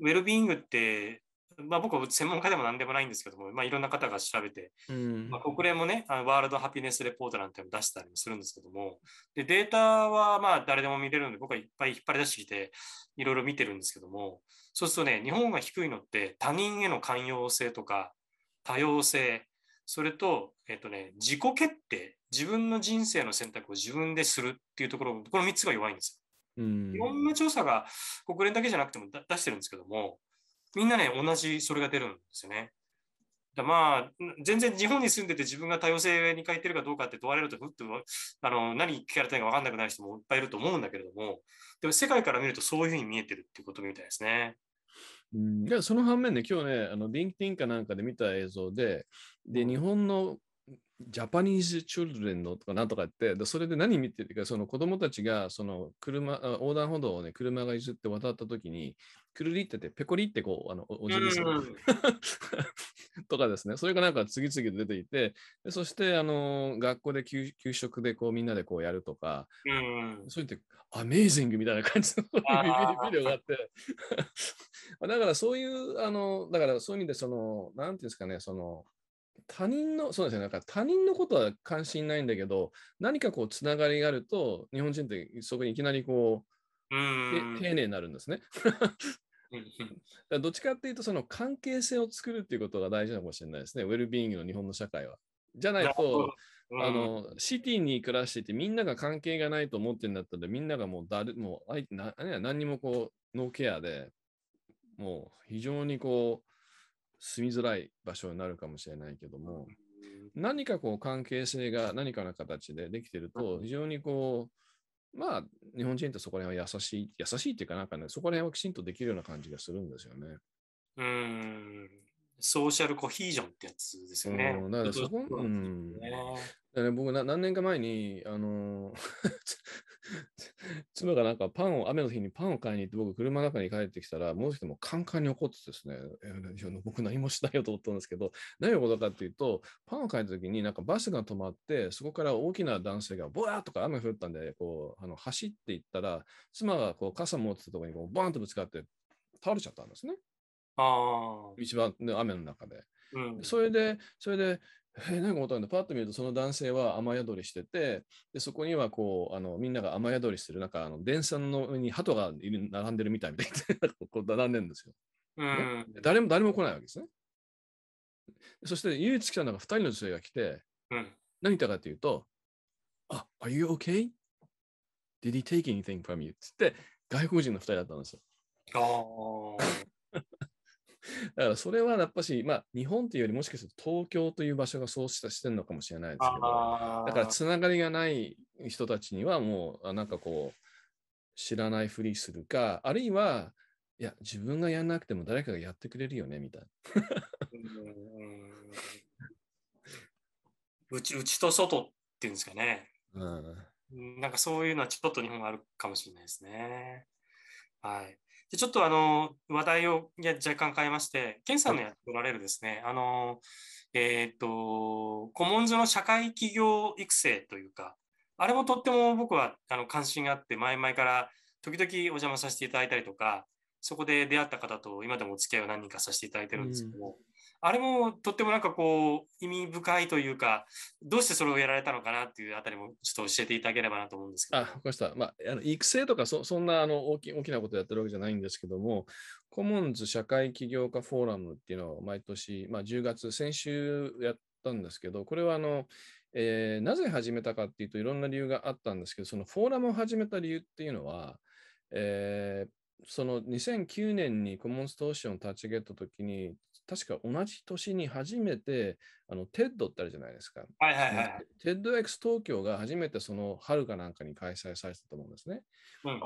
うん、ウェルビーイングって、まあ、僕は専門家でも何でもないんですけども、まあ、いろんな方が調べて、うん、まあ、国連もねあの、ワールドハピネスレポートなんての出したりもするんですけども、でデータはまあ誰でも見れるので、僕はいっぱい引っ張り出してきて、いろいろ見てるんですけども、そうするとね、日本が低いのって他人への寛容性とか多様性、それと、えっとね、自己決定自分の人生の選択を自分でするっていうところ、この3つが弱いんですよ。いろんな調査が国連だけじゃなくても出してるんですけども、みんなね、同じそれが出るんですよね。だまあ、全然日本に住んでて自分が多様性に変いてるかどうかって問われると、ふっとあの何聞かれたいか分かんなくなる人もいっぱいいると思うんだけれども、でも世界から見るとそういうふうに見えてるっていうことみたいですね。うん、その反面ね、今日ね、あの l ティンかなんかで見た映像で、で、日本のジャパニーズ・チュールレンのとかなんとか言って、それで何見てるか、その子供たちが、その車、横断歩道をね、車が譲って渡った時に、くるりってて、ぺこりってこう、あの、おじいさん、うん、とかですね、それがなんか次々と出ていて、でそして、あの、学校で給給食でこう、みんなでこうやるとか、うん、そういって、アメイジングみたいな感じの ビデオがあって、だからそういう、あの、だからそういう意味で、その、なんていうんですかね、その、他人の、そうですね、なんか他人のことは関心ないんだけど、何かこう、つながりがあると、日本人ってそこにいきなりこう、う丁寧になるんですね。どっちかっていうと、その関係性を作るっていうことが大事なのかもしれないですね、ウェルビーイングの日本の社会は。じゃないと、あの、シティに暮らしてて、みんなが関係がないと思ってるんだったら、みんながもう誰、もう、相手な何にもこう、ノーケアで、もう非常にこう。住みづらい場所になるかもしれないけども、何かこう関係性が何かの形でできてると、非常にこう、まあ、日本人ってそこら辺は優しい、優しいっていうかなんかね、そこら辺はきちんとできるような感じがするんですよね。うん。ソーシャルコヒージョンってやつですよね。うん、だからそこ、うん。ね、僕何年か前に、あの、妻がなんかパンを、雨の日にパンを買いに行って、僕、車の中に帰ってきたら、もう一人もカンカンに怒ってですね、僕何もしないよと思ったんですけど、何のことかっていうと、パンを買いた時に、なんかバスが止まって、そこから大きな男性が、ボワーとか雨降ったんで、こう、あの走っていったら、妻がこう傘持ってたところにこうバーンとぶつかって、倒れちゃったんですね。あ番の雨の中で。うん、それで、それで、えー、なんか思ったんパッと見ると、その男性は雨宿りしてて、でそこにはこうあのみんなが雨宿りする、なんかあの電車の上に鳩が並んでるみたいみたいな、こう並んでるんですよ、誰も。誰も来ないわけですね。そして唯一来たのが2人の女性が来て、うん、何言ったかというと、あ、Are you okay? Did he take anything from you? 言って外国人の2人だったんですよ。だからそれはやっぱし、まあ、日本というよりもしかすると東京という場所がそうしたしてるのかもしれないですけど、だからつながりがない人たちにはもう、なんかこう、知らないふりするか、あるいは、いや、自分がやんなくても誰かがやってくれるよね、みたいな。うち、うちと外っていうんですかね。うん。なんかそういうのはちょっと日本あるかもしれないですね。はい。でちょっとあの話題をいや若干変えまして、健さんのやっておられるですね、あのえー、っと古文書の社会企業育成というか、あれもとっても僕はあの関心があって、前々から時々お邪魔させていただいたりとか、そこで出会った方と今でもお付き合いを何人かさせていただいてるんですけど、うん、あれもとってもなんかこう、意味深いというか、どうしてそれをやられたのかなっていうあたりもちょっと教えていただければなと思うんですけど。あ、わかりました。まあ、あの育成とかそそんなあの大き大きなことやってるわけじゃないんですけども、コモンズ社会起業家フォーラムっていうのを毎年、まあ、10月、先週やったんですけど、これはあの、えー、なぜ始めたかっていうといろんな理由があったんですけど、そのフォーラムを始めた理由っていうのは、えー、その2009年にコモンズ投資を立ち上げた時に確か同じ年に初めて、あの、テッドってあるじゃないですか。はいはいはい。テッド X 東京が初めてその春かなんかに開催されてたと思うんですね。うん。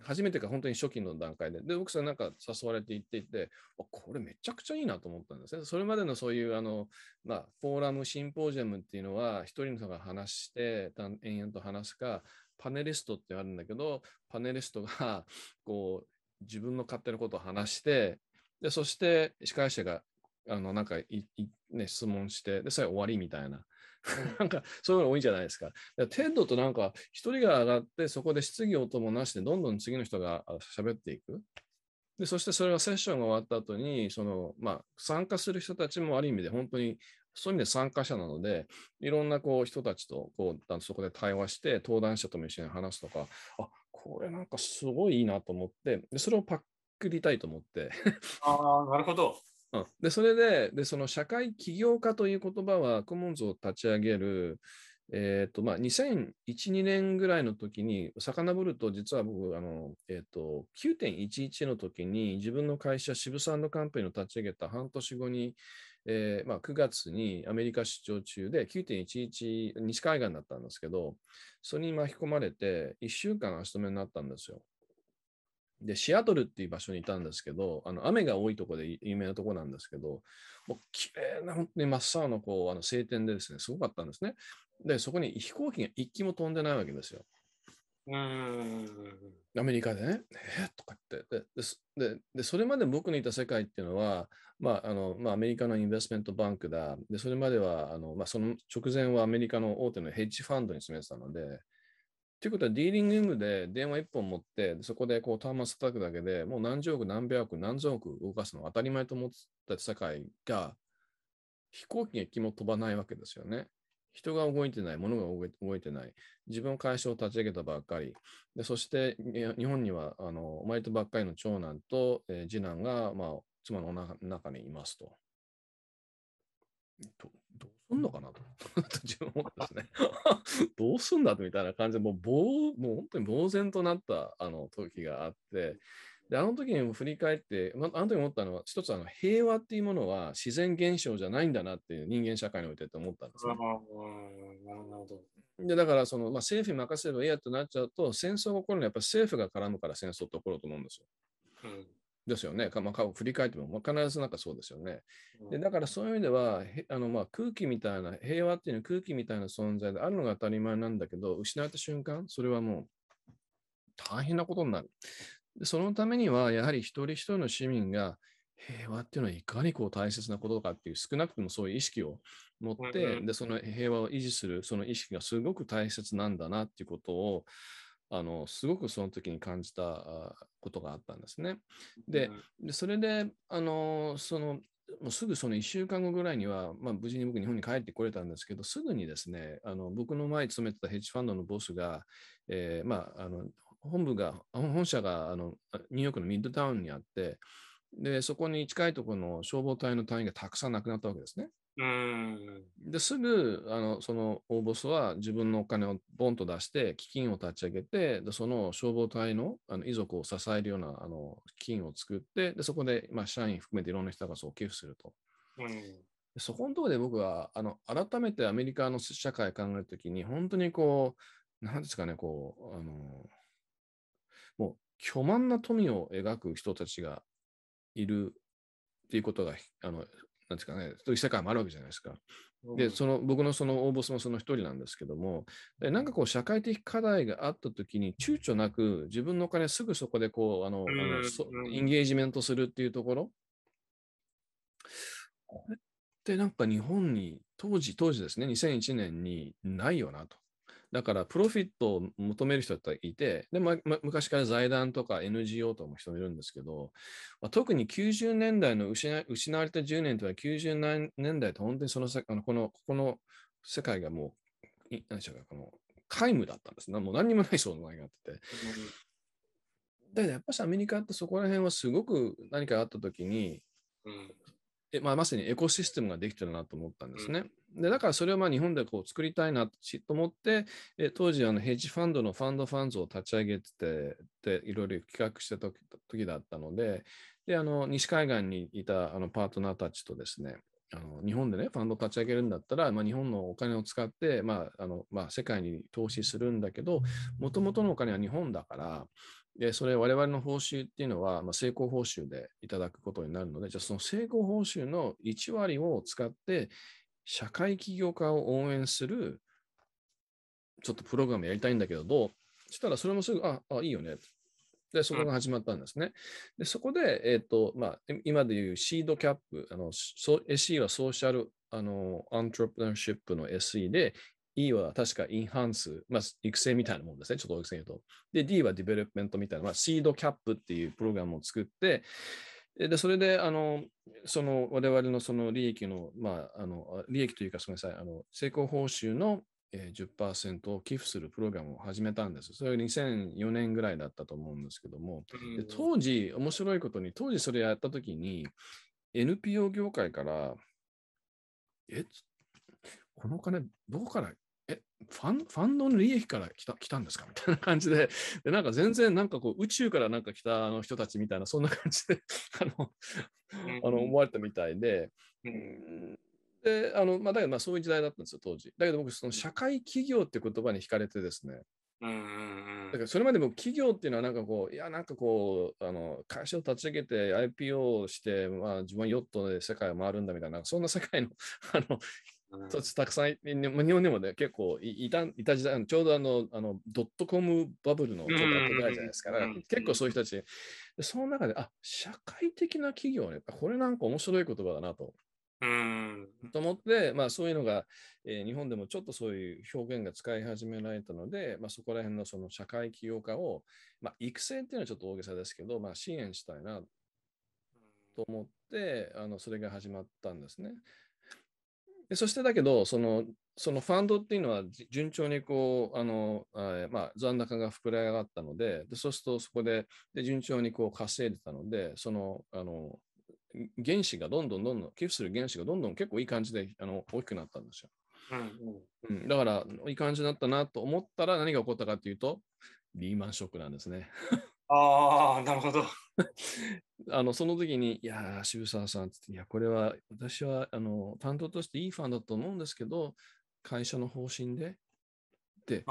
初めてか本当に初期の段階で。で、僕さんなんか誘われて行っていて、これめちゃくちゃいいなと思ったんですね。それまでのそういうあの、まあ、フォーラム、シンポジウムっていうのは、一人の人が話して、延々と話すか、パネリストってあるんだけど、パネリストがこう自分の勝手なことを話して、で、そして司会者が、あの、なんかいい、ね、質問して、で、それ終わりみたいな。なんか、そういうの多いじゃないですか。かテッドとなんか、一人が上がって、そこで質疑応答もなしで、どんどん次の人が喋っていく。で、そしてそれがセッションが終わった後に、その、まあ、参加する人たちもある意味で本当に、そういう意味で参加者なので、いろんなこう人たちとこうそこで対話して、登壇者とも一緒に話すとか、あこれなんかすごいいいなと思って、でそれをパッ作りたいと思ってああ、なるほど。うん、でそれでで、その社会起業家という言葉は、コモンズを立ち上げる、えー、と、まあ、2001、2年ぐらいの時に、遡ると、実は僕、あの、えっ、ー、9.11の時に、自分の会社、渋沢のカンペニー立ち上げた半年後に、えー、まあ、9月にアメリカ出張中で、9.11、西海岸だったんですけど、それに巻き込まれて、1週間足止めになったんですよ。で、シアトルっていう場所にいたんですけど、あの雨が多いとこで有名なとこなんですけど、もう綺麗な本当に真っ青のこうあの晴天でですね、すごかったんですね。で、そこに飛行機が一機も飛んでないわけですよ。うんアメリカでね、えー、とかってででで、それまで僕のいた世界っていうのは、まああのまあ、アメリカのインベストメントバンクだ、でそれまではあの、まあ、その直前はアメリカの大手のヘッジファンドに住めてたので、ということは、ディーリングングで電話1本持って、そこでこう端末叩くだけでもう何十億、何百億、何千億動かすのは当たり前と思った社会が、飛行機が気も飛ばないわけですよね。人が動いてない、物が動いてない、自分会社を立ち上げたばっかり、でそして日本にはあの生まれたばっかりの長男と、えー、次男が、まあ、妻のおな中にいますと。とすんのかなと、自分思ったですね。どうすんだみたいな感じで、もう、ぼう、もう本当に呆然となった、あの、時があって、で、あの時に振り返って、あの時思ったのは、一つあの平和っていうものは自然現象じゃないんだなっていう人間社会においてって思ったんですね。なるほど。で、だからその、まあ、政府に任せればいいやってなっちゃうと、戦争が起こるのはやっぱり政府が絡むから戦争って起こると思うんですよ。うん、ですよね。まあ、振り返っても、必ずなんかそうですよね。でだからそういう意味では、あのまあ空気みたいな、平和っていうのは空気みたいな存在であるのが当たり前なんだけど、失われた瞬間、それはもう大変なことになる。でそのためには、やはり一人一人の市民が、平和っていうのはいかにこう大切なことかっていう少なくともそういう意識を持って、でその平和を維持するその意識がすごく大切なんだなっていうことをあのすごくその時に感じたことがあったんですね。で、でそれであのそのもうすぐその1週間後ぐらいには、まあ、無事に僕、日本に帰ってこれたんですけど、すぐにですね、あの僕の前に勤めてたヘッジファンドのボスが、えー、まあ、あの本部が、本社があのニューヨークのミッドタウンにあって、でそこに近いところの消防隊の隊員がたくさん亡くなったわけですね。うんですぐあのその大ボスは自分のお金をボンと出して基金を立ち上げてでその消防隊のあの遺族を支えるようなあの基金を作ってでそこで、まあ、社員含めていろんな人がそう寄付すると。うんそこのところで僕はあの改めてアメリカの社会を考えるときに本当にこう何ですかねこうあのもう巨万な富を描く人たちがいるっていうことがあのなんですかね、そういう社会もあるわけじゃないですか。で、その、僕のその応募もその一人なんですけども、でなんかこう、社会的課題があったときに、躊躇なく自分のお金すぐそこでこう、あの、あのインゲージメントするっていうところ、で、ってなんか日本に、当時、当時ですね、2001年にないよなと。だからプロフィットを求める人っていてで、ま昔から財団とか NGO とかも人もいるんですけど、まあ、特に90年代の失失われた10年というのは90年代と本当にそのあのこのここの世界がもう何でしょうかこの皆無だったんですもう何にもない存在があってて。だけどやっぱりアメリカってそこら辺はすごく何かあった時に、うんえまあ、まさにエコシステムができてるなと思ったんですね。でだからそれをまあ日本でこう作りたいなと思って、え当時あのヘッジファンドのファンドファンズを立ち上げてていろいろ企画した時時だったのでであの西海岸にいたあのパートナーたちとですねあの日本でね、ファンド立ち上げるんだったら、まあ、日本のお金を使って、まああのまあ、世界に投資するんだけど、もともとのお金は日本だから、で、それ我々の報酬っていうのは、まあ、成功報酬でいただくことになるので、じゃあその成功報酬の1割を使って、社会起業家を応援する、ちょっとプログラムやりたいんだけど、どうしたらそれもすぐ、あ、あ、いいよね。で、そこが始まったんですね。で、そこで、えっ、ー、と、まあ、今でいうシードキャップ、あの、SE はソーシャル、あの、アントレプナンシップの SE で、E は確かインハンス、まあ、育成みたいなもんですね。ちょっと大きく言うと。で、D はディベロップメントみたいな、まあ、シードキャップっていうプログラムを作って、で、それで、あの、その、我々のその利益の、まあ、あの、利益というか、すみません、あの、成功報酬の10%を寄付するプログラムを始めたんです。それが2004年ぐらいだったと思うんですけども、で当時、面白いことに、当時それやったときに、NPO 業界から、え、このお金どこからえ、ファン、ファンドの利益から来た来たんですか みたいな感じで、で、なんか全然なんかこう宇宙からなんか来たあの人たちみたいな、そんな感じで あの、あの思われたみたいで、うん、で、あの、まあ、だけどまあそういう時代だったんですよ、当時。だけど僕、その社会企業って言葉に惹かれてですね、だからそれまでも企業っていうのはなんかこういやなんかこうあの会社を立ち上げて IPO して、まあ、自分はヨットで世界を回るんだみたいなそんな世界のあのそうたくさん、日本でもね、結構いたいた時代、ちょうどあのあのドットコムバブルの時代じゃないですか、結構そういう人たち、その中で、あ社会的な企業ね、これなんか面白い言葉だなと。うん、と思って、まあ、そういうのが、えー、日本でもちょっとそういう表現が使い始められたので、まあ、そこら辺のその社会起業家を、まあ、育成っていうのはちょっと大げさですけど、まあ、支援したいなと思ってあのそれが始まったんですね。でそしてだけど、その、そのファンドっていうのは順調にこう、あの、あまあ、残高が膨れ上がったので、でそうするとそこでで順調にこう稼いでたので、その、あの、原子がどんどんどんどん、寄付する原子がどんどん結構いい感じであの大きくなったんですよ。うん、うん、だから、いい感じになったなと思ったら何が起こったかというと、リーマンショックなんですね。ああ、なるほど。あのその時に、いやー、渋沢さんって、いや、これは私はあの担当としていいファンだと思うんですけど、会社の方針で、って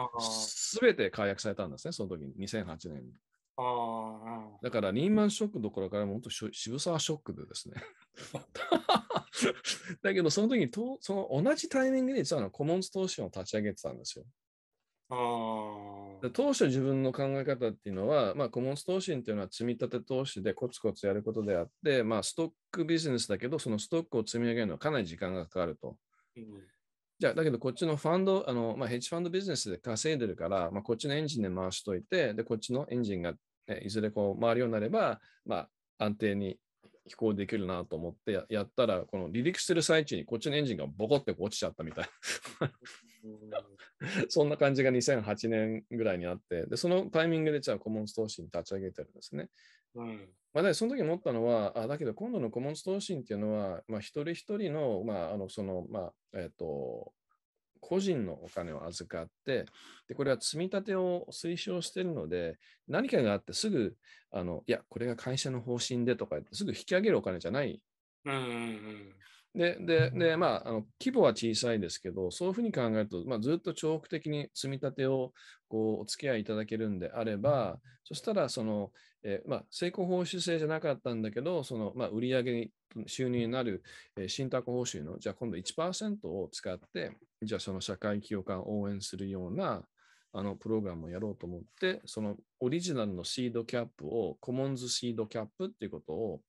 べて解約されたんですね、その時に、2008年に。あだから、リーマンショックどころからも、本当、渋沢ショックでですね。だけど、その時にとその同じタイミングで、実はのコモンズ投資を立ち上げてたんですよ。当初自分の考え方っていうのは、まあ、コモンス投資っていうのは積み立て投資でコツコツやることであって、まあ、ストックビジネスだけど、そのストックを積み上げるのはかなり時間がかかると。うん、じゃあ、だけどこっちのファンド、あのまあ、ヘッジファンドビジネスで稼いでるから、まあ、こっちのエンジンで回しといて、で、こっちのエンジンが、ね、いずれこう回るようになれば、まあ、安定に飛行できるなと思ってやったら、この離陸してる最中にこっちのエンジンがボコって落ちちゃったみたいな。そんな感じが2008年ぐらいにあって、でそのタイミングでじゃあコモンズ投資に立ち上げてるんですね。うんまあ、でその時思ったのは、あだけど今度のコモンズ投資っていうのは、まあ、一人一人の,、まああのそのまあえーと個人のお金を預かってで、これは積み立てを推奨しているので、何かがあってすぐあの、いや、これが会社の方針でとか言って、すぐ引き上げるお金じゃない。うんうんうんで、で、で、まあ、あの規模は小さいですけど、そういうふうに考えると、まあ、ずっと長期的に積み立てをこうお付き合いいただけるんであれば、そしたら、その、えー、まあ、成功報酬制じゃなかったんだけど、その、まあ、売上に収入になる、えー、信託報酬の、じゃあ今度1%を使って、じゃあその社会企業間を応援するような、あのプログラムをやろうと思って、そのオリジナルのシードキャップを、コモンズシードキャップっていうことを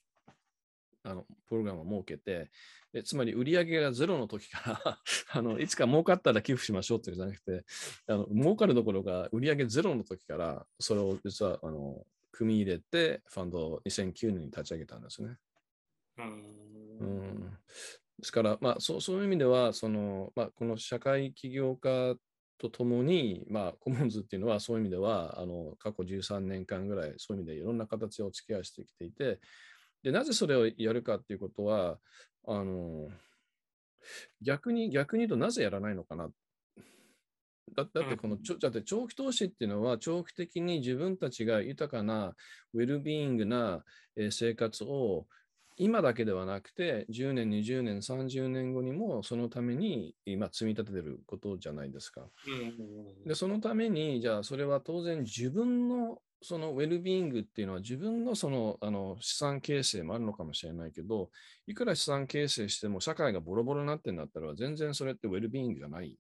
あのプログラムを設けて、でつまり売上がゼロの時から あの、いつか儲かったら寄付しましょうっていうじゃなくて、あの儲かるどころか売上ゼロの時から、それを実はあの組み入れて、ファンドを2009年に立ち上げたんですね。うんですから、まあそ、そういう意味ではその、まあ、この社会起業家とともに、まあ、コモンズっていうのはそういう意味ではあの過去13年間ぐらいそういう意味でいろんな形をお付き合いしてきていてで、なぜそれをやるかっていうことは、あの、逆に、逆に言うとなぜやらないのかな。だだってこのちょ、だって長期投資っていうのは、長期的に自分たちが豊かな、ウェルビーイングな生活を今だけではなくて、10年、20年、30年後にもそのために今積み立ててることじゃないですか。で、そのために、じゃあそれは当然自分のそのウェルビーイングっていうのは自分のそのあの資産形成もあるのかもしれないけど、いくら資産形成しても社会がボロボロになってんだったら全然それってウェルビーイングじゃない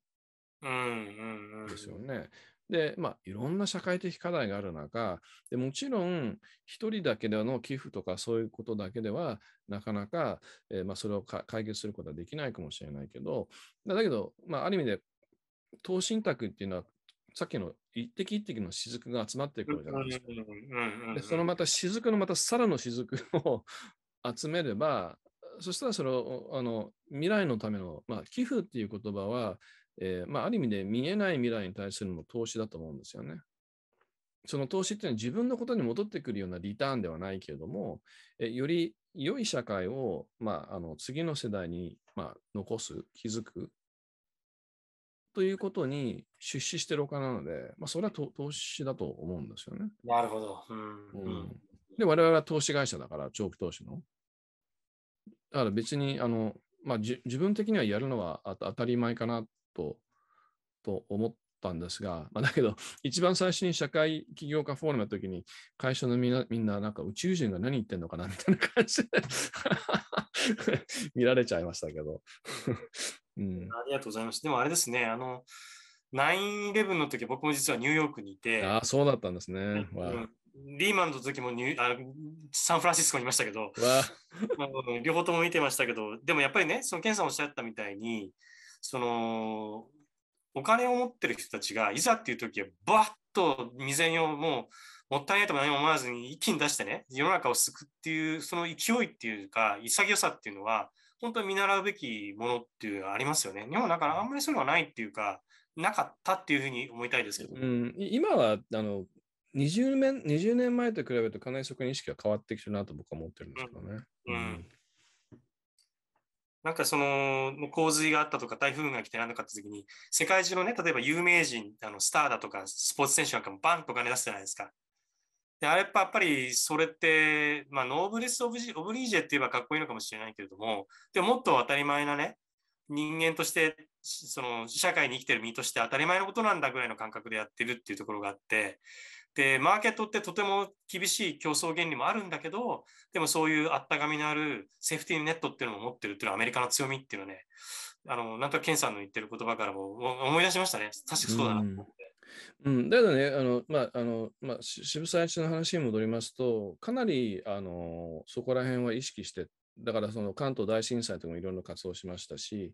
ですよね。で、まあ、いろんな社会的課題がある中、でもちろん、一人だけでの寄付とかそういうことだけでは、なかなか、えー、まあ、それを解決することはできないかもしれないけど、だけど、まあ、ある意味で、投資信託っていうのはさっきの一滴一滴の雫が集まってくるじゃないですか。でそのまた雫のまたさらの雫を集めれば、そしたらそのあの未来のための、まあ、寄付っていう言葉は、えー、まあ、ある意味で見えない未来に対するの投資だと思うんですよね。その投資っていうのは自分のことに戻ってくるようなリターンではないけれども、えより良い社会を、まあ、あの次の世代に、まあ、残す、築く、ということに出資してるお金なので、まあ、それは投資だと思うんですよね。なるほど。うん、うん、で、我々は投資会社だから、長期投資の。だから別に、あのまあ、自分的にはやるのは当たり前かなとと思ったんですが、まあ、だけど、一番最初に社会起業家フォーラムの時に、会社のみんな、みんななんか宇宙人が何言ってんのかなみたいな感じで 見られちゃいましたけど、うん。ありがとうございます。でもあれですね、あの、9-11の時僕も実はニューヨークにいて。ああ、そうだったんですね。うんリーマンの時もニュあサンフランシスコにいましたけど、両方とも見てましたけど、でもやっぱりね、そのケンさんおっしゃったみたいに、その、お金を持ってる人たちが、いざっていう時は、ばっと未然をもう、もったいないとも何も思わずに一気に出してね、世の中を救うっていう、その勢いっていうか、潔さっていうのは、本当に見習うべきものっていうのはありますよね。日本だからあんまりそういうのはないっていうか、なかったっていうふうに思いたいですけど。うん、今はあの20年 ,20 年前と比べるとかなりそこに意識が変わってきてるなと僕は思ってるんですけどね。うん、うんなんかその、洪水があったとか台風が来てなんなかった時に、世界中のね、例えば有名人、あの、スターだとか、スポーツ選手なんかもバンとお金出すじゃないですか。で、あれやっぱりそれって、まあ、ノーブレスオブジ・オブリージェって言えばかっこいいのかもしれないけれども、でももっと当たり前なね、人間として、その社会に生きてる身として当たり前のことなんだぐらいの感覚でやってるっていうところがあって、で、マーケットってとても厳しい競争原理もあるんだけど、でもそういうあったかみのあるセーフティーネットっていうのも持ってるっていうのはアメリカの強みっていうのはね、あの、なんとかケンさんの言ってる言葉からも思い出しましたね。確かそうだなと思って。うん、だけどね、あのまああのまあ、渋沢栄一の話に戻りますと、かなりあのそこら辺は意識して、だからその関東大震災ともいろいろ活動しましたし、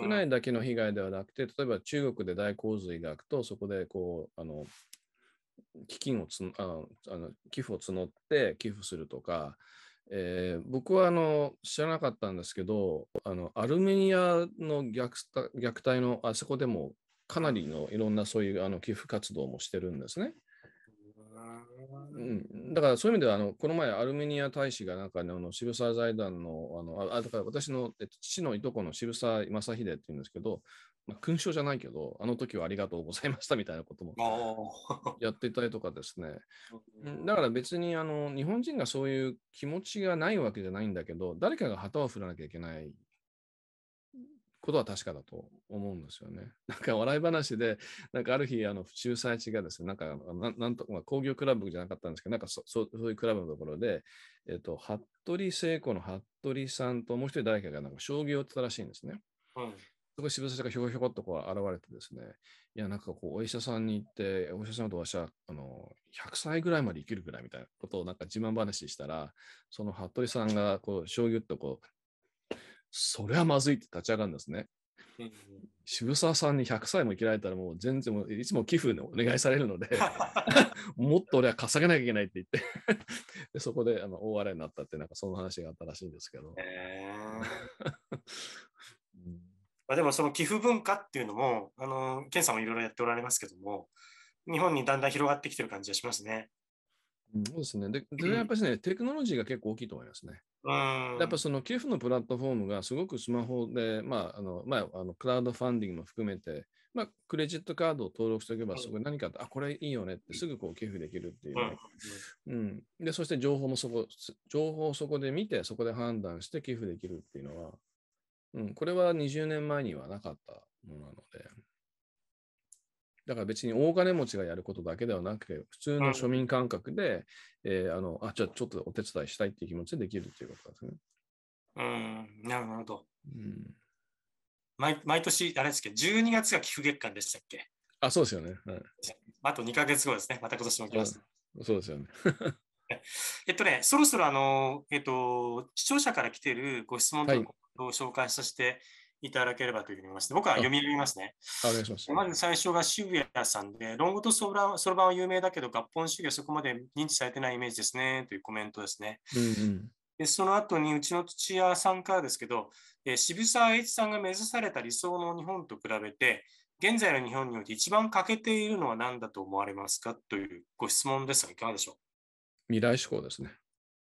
国内だけの被害ではなくて、例えば中国で大洪水が起くと、そこでこうあの基金をつあのあの寄付を募って寄付するとか、えー、僕はあの知らなかったんですけど、あのアルメニアの虐虐待のあそこでもかなりのいろんなそういうあの寄付活動もしてるんですね。うん、だからそういう意味ではあのこの前アルメニア大使がなんか、ね、あの渋沢財団のあのあだから私の父のいとこの渋沢正秀っていうんですけど、まあ、勲章じゃないけどあの時はありがとうございましたみたいなこともやっていたりとかですね だから別にあの日本人がそういう気持ちがないわけじゃないんだけど誰かが旗を振らなきゃいけないことは確かだと思うんですよね。なんか笑い話で、なんかある日、あの、仲裁地がですね、なんか、ななんと、まあ、工業クラブじゃなかったんですけど、なんかそそそういうクラブのところで、えっ、と、服部聖子の服部さんともう一人誰かがなんか将棋を打ってたらしいんですね。はい。そこ渋沢さんがひょこひょこっとこう現れてですね、いや、なんかこう、お医者さんに行って、お医者さんとわしは、あの、100歳ぐらいまで生きるぐらいみたいなことをなんか自慢話したら、その服部さんが、こう、将棋打ってこう、それはまずいって立ち上がるんですね。渋沢さんに100歳も生きられたらもう全然もいつも寄付のお願いされるので もっと俺は稼げなきゃいけないって言ってでそこであの大笑いになったってなんかその話があったらしいんですけど、えーうん、まあでもその寄付文化っていうのもあの健さんもいろいろやっておられますけども日本にだんだん広がってきてる感じがしますね。そうですねでやっぱりね、テクノロジーが結構大きいと思いますね。やっぱその寄付のプラットフォームがすごくスマホで、まあ、あの、まあ、あのクラウドファンディングも含めて、まあ、クレジットカードを登録しておけば、そこで何か、あ、これいいよねってすぐこう寄付できるっていう、ね、うん。で、そして情報もそこ、情報をそこで見て、そこで判断して寄付できるっていうのは、うん、これは20年前にはなかったものなので。だから別に大金持ちがやることだけではなく、て、普通の庶民感覚で、うん、えー、あのあじゃあちょっとお手伝いしたいっていう気持ちでできるっていうことですね。うん、なるほど。うん毎毎年、あれですけど、12月が寄付月間でしたっけあ、そうですよね。はい、あと2か月後ですね。また今年も来ます。そうですよね。えっとね、そろそろあの、えっと、視聴者から来てるご質問とかを紹介させていただければというふうに思います。僕は読み上げますね。まず最初が渋谷さんで、論語とそろばんは有名だけど、合本主義はそこまで認知されてないイメージですね、というコメントですね。うんうんでその後にうちの土屋さんからですけど、えー、渋沢栄一さんが目指された理想の日本と比べて、現在の日本において一番欠けているのは何だと思われますかというご質問ですが、いかがでしょう未来志向ですね。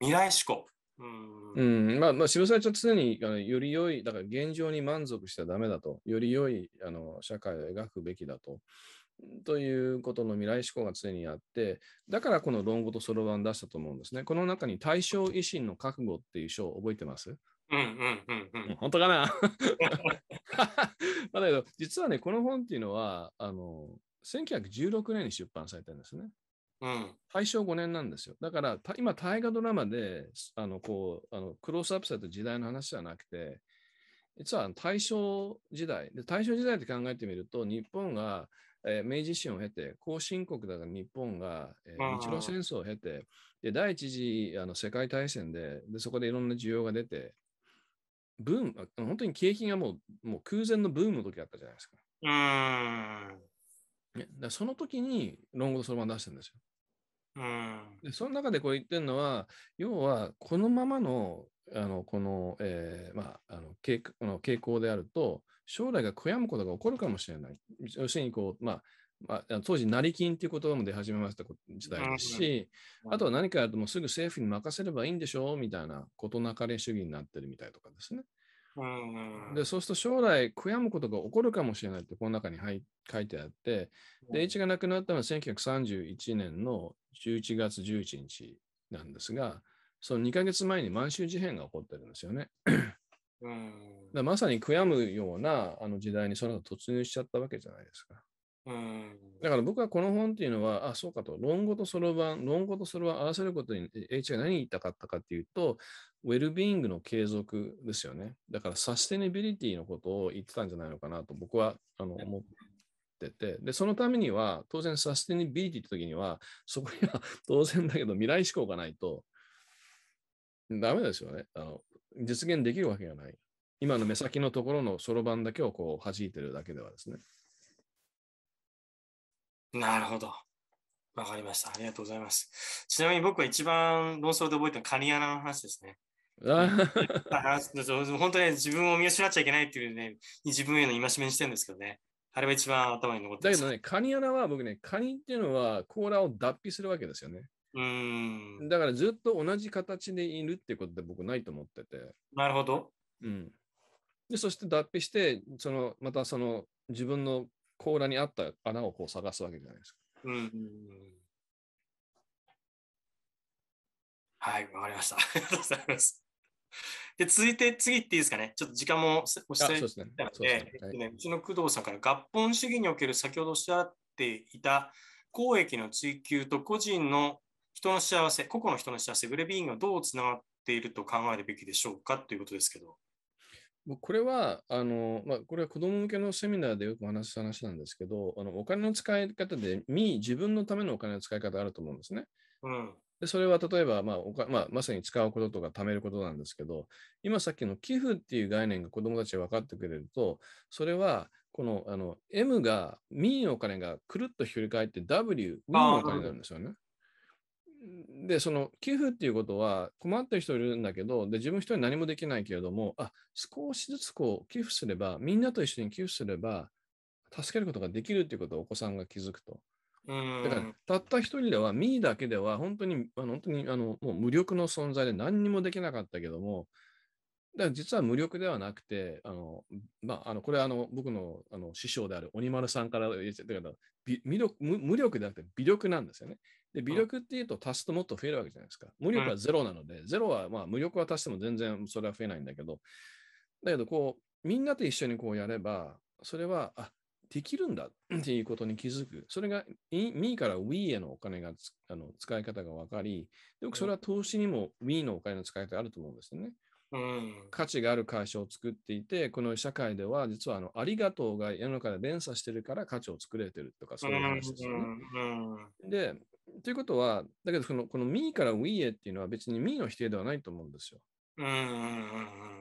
未来志向。うん、まあ、まあ、渋沢ちゃ常にあのより良い、だから現状に満足してはダメだと、より良いあの社会を描くべきだと、ということの未来志向が常にあって、だからこの論語とそろばん出したと思うんですね。この中に大正維新の覚悟っていう章を覚えてますうんうんうんうん、本当かな だけど実はねこの本っていうのはあの1916年に出版されてるんですね。うん、大正5年なんですよ。だから、今、大河ドラマで、あの、こう、あのクロースアップされた時代の話じゃなくて、実は大正時代で、大正時代って考えてみると、日本が、えー、明治維新を経て、後進国だから日本が、えー、日露戦争を経て、で第一次あの世界大戦でで、そこでいろんな需要が出て、ブーム、本当に景気がもうもう空前のブームの時だったじゃないですか。うん、ね、だその時に論語そのまま出してるんですよ。でその中でこう言ってるのは要はこのままのあのこの,、えーまあ、あの傾の傾向であると将来が悔やむことが起こるかもしれない。要するにこう、まあまあ、当時、成金っていう言葉も出始めました時代ですし、あとは何かやるともうすぐ政府に任せればいいんでしょうみたいなことなかれ主義になってるみたいとかですね。でそうすると将来悔やむことが起こるかもしれないってこの中に書いてあって、で、H が亡くなったのは1931年の11月11日なんですが、その2ヶ月前に満州事変が起こってるんですよね。まさに悔やむようなあの時代にその後突入しちゃったわけじゃないですか。だから僕はこの本っていうのは、あ、そうかと、論語とそろばん、論語とそろばん合わせることに、H が何言いたかったかっていうと、ウェルビーイングの継続ですよね。だからサステナビリティのことを言ってたんじゃないのかなと僕はあの思ってて、で、そのためには、当然サステナビリティって時には、そこには 当然だけど未来思考がないと、ダメですよね。あの実現できるわけがない。今の目先のところのそろばんだけをこう弾いてるだけではですね。なるほど。わかりました。ありがとうございます。ちなみに僕は一番論争で覚えたのはカニ穴の話ですね。本当に自分を見失っちゃいけないっていうね、自分への戒めにしてるんですけどね。あれは一番頭に残ってだけどね、カニ穴は僕ね、カニっていうのは甲羅を脱皮するわけですよね。うんだからずっと同じ形でいるってことで僕ないと思ってて。なるほど。うん、でそして脱皮してそのまたその自分の甲羅にあった穴をこう探すわけじゃないですか。うん、うんはい、わかりました。ありがとうございます。で、続いて、次っていいですかね。ちょっと時間もおっしゃれなので、うち、の工藤さんから合本主義における先ほどおっしゃっていた公益の追求と個人の人の幸せ、個々の人の幸せ、ブレビーングはどうつながっていると考えるべきでしょうかということですけど。これは、あの、まあ、これは子供向けのセミナーでよく話す話なんですけど、あの、お金の使い方で、み、自分のためのお金の使い方あると思うんですね。うん。でそれは例えば、まあおかまあ、まさに使うこととか貯めることなんですけど、今さっきの寄付っていう概念が子どもたちが分かってくれると、それはこのあの M が、みのお金がくるっとひっくり返って W、ミーのお金なんですよね。で、その寄付っていうことは困ってる人いるんだけど、で、自分一人何もできないけれども、あ、少しずつこう寄付すれば、みんなと一緒に寄付すれば、助けることができるっていうことをお子さんが気づくと。だから、たった一人では、ミーだけでは、本当に、あの本当にあのもう無力の存在で何にもできなかったけども、だから実は無力ではなくて、あのまあ、あのこれはあの僕のあの師匠である鬼丸さんから言ってたけど、無力無力でなくて微力なんですよね。で、微力っていうと足すともっと増えるわけじゃないですか。無力はゼロなので、ゼロは、まあ、無力は足しても全然それは増えないんだけど、だけどこう、みんなと一緒にこうやれば、それは、あできるんだっていうことに気づく。それがミーから w ーへのお金があの使い方が分かり、よくそれは投資にも w ーのお金の使い方あると思うんですよね。価値がある会社を作っていて、この社会では実はあのありがとうが世の中で連鎖してるから価値を作れてるとかそういう話ですよね。で、ということは、だけどそのこの me から we へっていうのは別に me の否定ではないと思うんですよ。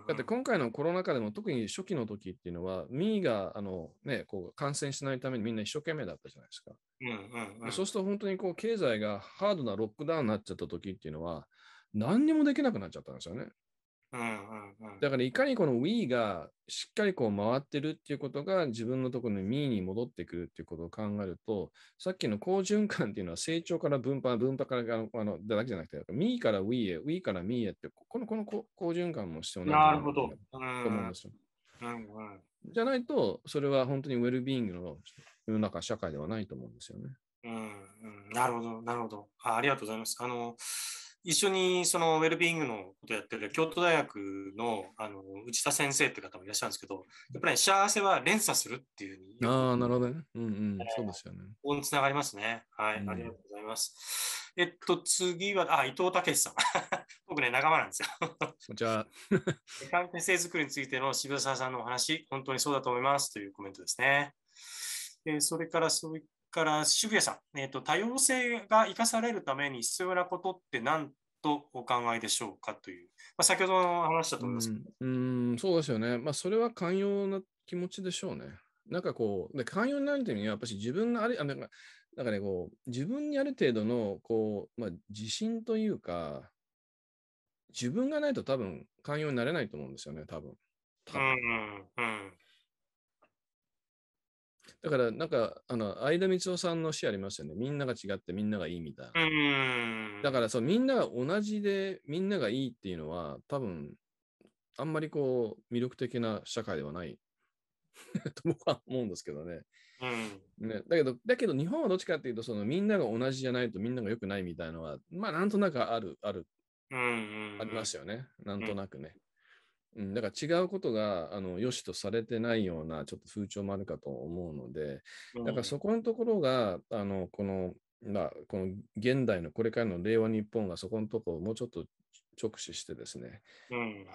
だって今回のコロナ禍でも特に初期の時っていうのは、ミーがあの、ね、こう感染しないためにみんな一生懸命だったじゃないですか。うんうんうん、そうすると本当にこう経済がハードなロックダウンになっちゃった時っていうのは、何にもできなくなっちゃったんですよね。だからいかにこの We がしっかりこう回ってるっていうことが自分のところの Me に戻ってくるっていうことを考えるとさっきの好循環っていうのは成長から分配分配からあのだけじゃなくて Me から We へ We から Me へってこのこの好循環も必要なんだと思うんですよ。じゃないとそれは本当にウェルビーイングの世の中社会ではないと思うんですよね。うん、うん、なるほど、なるほどあ。ありがとうございます。あの、一緒にそのウェルビーイングのことやってる京都大学のあの内田先生って方もいらっしゃるんですけど、やっぱり、ね、幸せは連鎖するっていううああ、なるほどね。うんうん、えー、そうですよね。ここにつながりますね。はい、うん、ありがとうございます。えっと、次は、あ、伊藤武さん。僕ね、仲間なんですよ。こんち関係性づくりについての渋沢さんのお話、本当にそうだと思いますというコメントですね。えー、それからそういっから渋谷さん、えーと、多様性が生かされるために必要なことって何とお考えでしょうかという、まあ、先ほどの話だと思いますけど。うん、うんそうですよね。まあ、それは寛容な気持ちでしょうね。なんかこう、で寛容になるためには、やっぱり自分があれ、あなんかなんかね、こう、自分にある程度の、こう、まあ、自信というか、自分がないと多分、寛容になれないと思うんですよね、多分。多分うんうん、だから、なんか、あの、相田光夫さんの詩ありましたよね。みんなが違ってみんながいいみたいな。だから、そう、みんなが同じでみんながいいっていうのは、多分、あんまりこう、魅力的な社会ではない と僕は思うんですけどね。うん、ねだけど、だけど日本はどっちかっていうと、そのみんなが同じじゃないとみんながよくないみたいなのは、まあ、なんとなくある、ある、うんうんうん、ありますよね。なんとなくね。うんうん、だから違うことがあの良しとされてないようなちょっと風潮もあるかと思うので、だからそこのところが、あのこのまあ、この現代のこれからの令和日本がそこのとこをもうちょっと直視してですね、うん、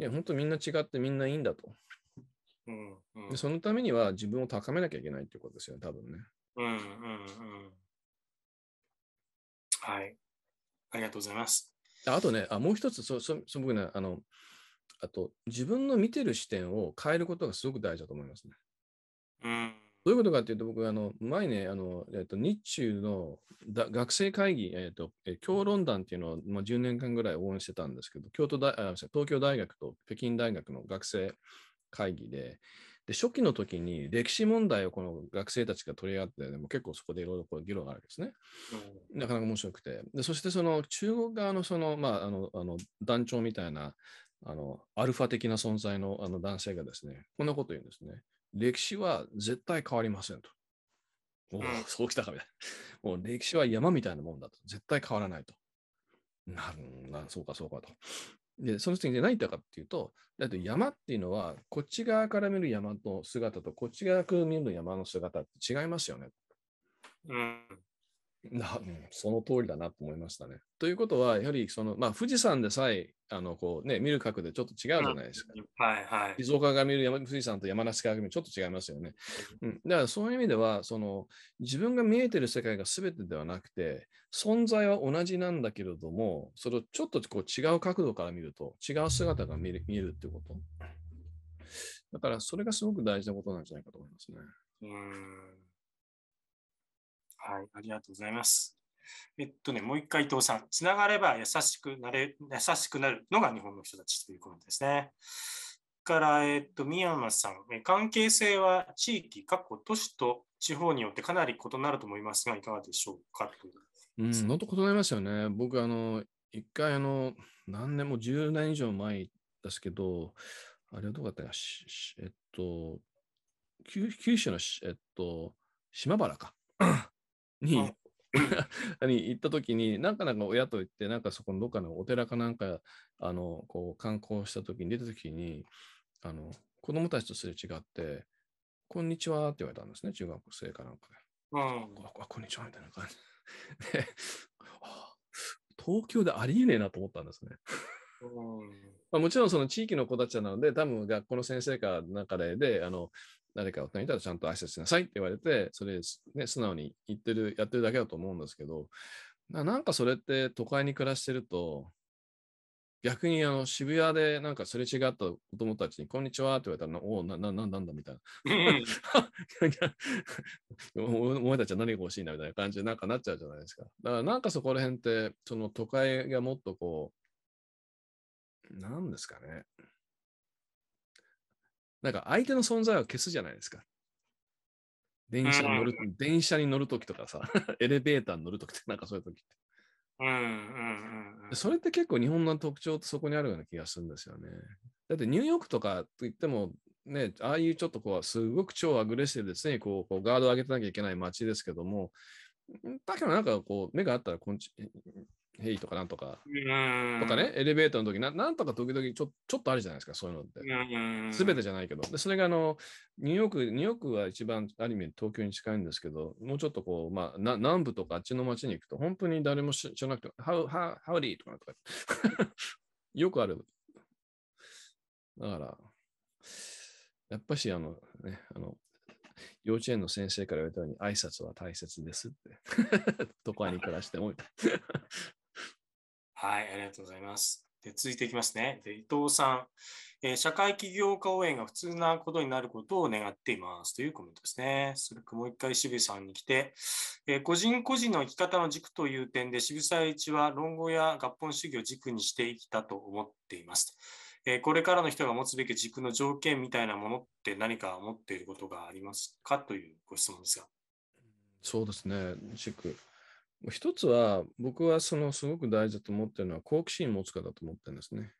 いや本当みんな違ってみんないいんだと、うんうん、そのためには自分を高めなきゃいけないということですよね多分ね、うんうんうんはいありがとうございますあとねあもう一つそそそ僕ねあのあと自分の見てる視点を変えることがすごく大事だと思いますね。うん、どういうことかっていうと、僕、あの前ね、あのえー、っと、日中の学生会議、えー、っと、教論団っていうのを、まあ、10年間ぐらい応援してたんですけど、京都大あ東京大学と北京大学の学生会議で、で初期の時に歴史問題をこの学生たちが取り合って、でも結構そこでいろいろこう議論があるわけですね。なかなか面白くて。でそしてその中国側のその、まあ、あのあの団長みたいなあの、アルファ的な存在のあの男性がですね、こんなこと言うんですね。歴史は絶対変わりませんと。おお、そうきたかみたいな。もう歴史は山みたいなもんだと。絶対変わらないと。なるな、そうかそうかと。で、その時に何言ったかっていうと、だって山っていうのは、こっち側から見る山の姿と、こっち側から見る山の姿って違いますよね。うん。なその通りだなと思いましたね。ということは、やはりその、まあ、富士山でさえあのこう、ね、見る角でちょっと違うじゃないですか。はいはい、静岡が見る山富士山と山梨から見るちょっと違いますよね。うん、だからそういう意味ではその、自分が見えてる世界が全てではなくて、存在は同じなんだけれども、それをちょっとこう違う角度から見ると、違う姿が見る見えるってこと。だからそれがすごく大事なことなんじゃないかと思いますね。うんはい、ありがとうございます。えっとね、もう一回伊藤さん、つながれば優しくなれ、優しくなるのが日本の人たちということですね。から、えっと、宮山さん、関係性は地域、過去都市と地方によってかなり異なると思いますが、いかがでしょうかという。うん、本と異なりましたよね。僕、あの、一回、あの、何年も10年以上前ですけど、あれはどうだったか、えっと、九州の、えっと、島原か。に、に行った時に、なんかなんか親と行って、なんかそこのどっかのお寺かなんか、あの、こう観光した時に出た時に、あの、子供たちとすれ違って、こんにちはって言われたんですね、中学生かなんかで。うん、あこんにちはみたいな感じ で。あ東京でありえねえなと思ったんですね。うん、まもちろんその地域の子たちなので、多分学校の先生かなんかで、であの誰かのたらちゃんと挨拶しなさいって言われて、それ、ね、素直に言ってる、やってるだけだと思うんですけど、なんかそれって都会に暮らしてると、逆にあの渋谷でなんかすれ違った子供たちに、こんにちはって言われたら、おお、な、な、なんだみたいな。お前たちは何が欲しいんだみたいな感じでなんかなっちゃうじゃないですか。だからなんかそこら辺って、その都会がもっとこう、なんですかね。なんか相手の存在を消すじゃないですか。電車に乗る、うん、電車に乗るときとかさ、エレベーターに乗るときって、なんかそういうときって。うんうんうん、それって結構日本の特徴ってそこにあるような気がするんですよね。だってニューヨークとかといっても、ね、ああいうちょっとこう、すごく超アグレッシブですね、こう、こうガードを上げてなきゃいけない街ですけども、だけどなんかこう、目があったらこんち、ヘイとかなんとか、とかね、エレベーターの時ななんとか時々ちょちょっとあるじゃないですか、そういうのって。すべてじゃないけど。で、それがあの、ニューヨーク、ニューヨークは一番アニメ、東京に近いんですけど、もうちょっとこう、まあ、な南部とかあっちの街に行くと、本当に誰も知らなくて、ハウ、ハウリーとかなんとか、よくある。だから、やっぱし、あの、ね、あの、幼稚園の先生から言われたように挨拶は大切ですって。都会に暮らしても。はい、ありがとうございます。で続いていきますね。で伊藤さん、えー、社会起業家応援が普通なことになることを願っていますというコメントですね。それかもう一回渋谷さんに来て、えー、個人個人の生き方の軸という点で渋沢栄一は論語や合本主義を軸にしていきたと思っています。えー、これからの人が持つべき軸の条件みたいなものって何か持っていることがありますかというご質問ですが。そうですね、軸。一つは、僕はそのすごく大事だと思ってるのは、好奇心持つかだと思ってるんですね。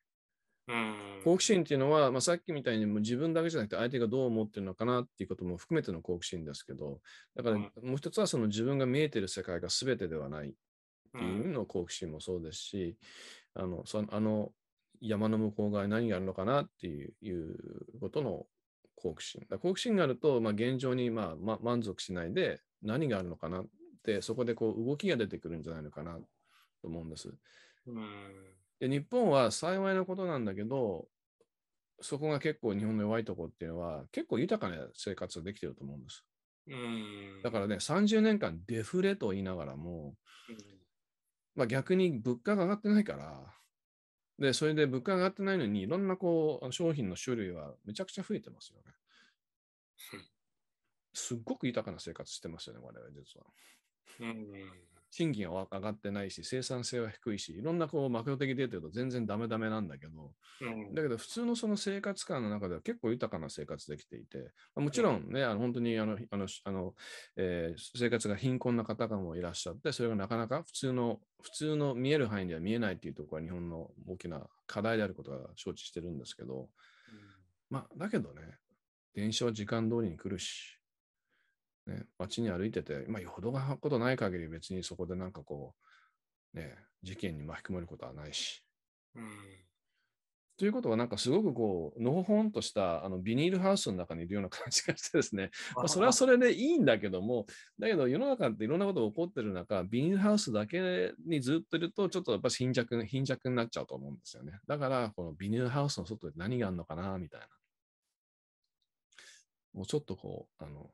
好奇心っていうのは、まあ、さっきみたいにも自分だけじゃなくて相手がどう思ってるのかなっていうことも含めての好奇心ですけど、だからもう一つはその自分が見えてる世界が全てではないっていうの好奇心もそうですし、あのそあの山の向こう側に何があるのかなっていうことの好奇心。好奇心があると、まあ、現状にまあ、ま、満足しないで何があるのかな、そこでこう動きが出てくるんじゃないのかなと思うんです。で日本は幸いなことなんだけど、そこが結構日本の弱いところっていうのは、結構豊かな生活ができてると思うんです。だからね、30年間デフレと言いながらも、まあ、逆に物価が上がってないから、で、それで物価が上がってないのに、いろんなこう商品の種類はめちゃくちゃ増えてますよね。すっごく豊かな生活してますよね、我々実は。うん、賃金は上がってないし、生産性は低いし、いろんなこうマクロ的データと全然ダメダメなんだけど、うん、だけど普通のその生活感の中では結構豊かな生活できていて、もちろんね、あの本当にあの、あの、あのえー、生活が貧困な方がもいらっしゃって、それがなかなか普通の、普通の見える範囲では見えないっていうところが日本の大きな課題であることは承知してるんですけど、うん、まあ、だけどね、電車は時間通りに来るし、ね、街に歩いてて、まあ、よほどがことない限り別にそこでなんかこう、ね、事件に巻き込まれることはないし。うんということは、なんかすごくこう、のほほんとしたあのビニールハウスの中にいるような感じがしてですね、まあ、それはそれでいいんだけども、だけど世の中っていろんなことが起こってる中、ビニールハウスだけにずっといると、ちょっとやっぱり貧弱、貧弱になっちゃうと思うんですよね。だから、このビニールハウスの外で何があるのかな、みたいな。もうちょっとこう、あの、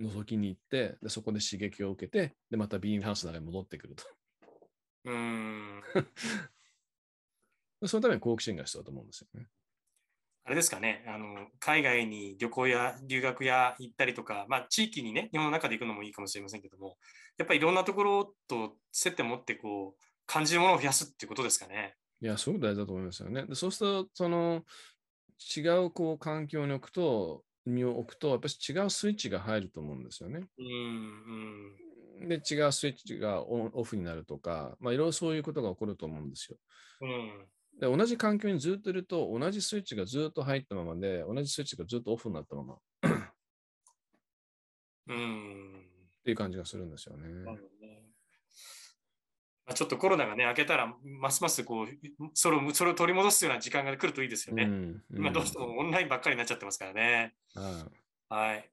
覗きに行ってでそこで刺激を受けてでまたビーンハウスの中に戻ってくると。うん そのために好奇心が必要だと思うんですよね。あれですかねあの海外に旅行や留学や行ったりとか、まあ、地域にね日本の中で行くのもいいかもしれませんけどもやっぱりいろんなところと接点を持ってこう感じるものを増やすっていうことですかね。いやすごく大事だと思いますよね。でそうするとその違うこう環境に置くと身を置くと、やっぱり違うスイッチが入ると思うんですよね。うんうん、で、違うスイッチがオフになるとか、まあ、いろいろそういうことが起こると思うんですよ。うんで同じ環境にずっといると、同じスイッチがずっと入ったままで、同じスイッチがずっとオフになったまま。うん。っていう感じがするんですよね。ちょっとコロナがね、明けたら、ますますこう、それを、それを取り戻すような時間が来るといいですよね。うん、うん、今どうしてもオンラインばっかりになっちゃってますからね。うん、はい。